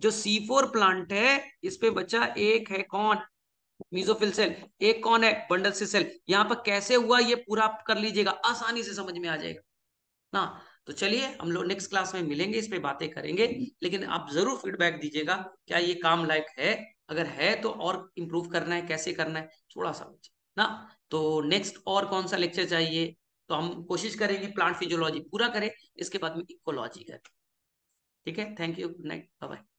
जो सी फोर प्लांट है इस पे बच्चा एक है कौन मीजोफिल सेल एक कौन है बंडल से सेल यहाँ पर कैसे हुआ ये पूरा आप कर लीजिएगा आसानी से समझ में आ जाएगा ना तो चलिए हम लोग नेक्स्ट क्लास में मिलेंगे इस पे बातें करेंगे लेकिन आप जरूर फीडबैक दीजिएगा क्या ये काम लायक है अगर है तो और इम्प्रूव करना है कैसे करना है थोड़ा सा ना तो नेक्स्ट और कौन सा लेक्चर चाहिए तो हम कोशिश करेंगे प्लांट फिजियोलॉजी पूरा करें इसके बाद में इकोलॉजी करें ठीक है thank you good night bye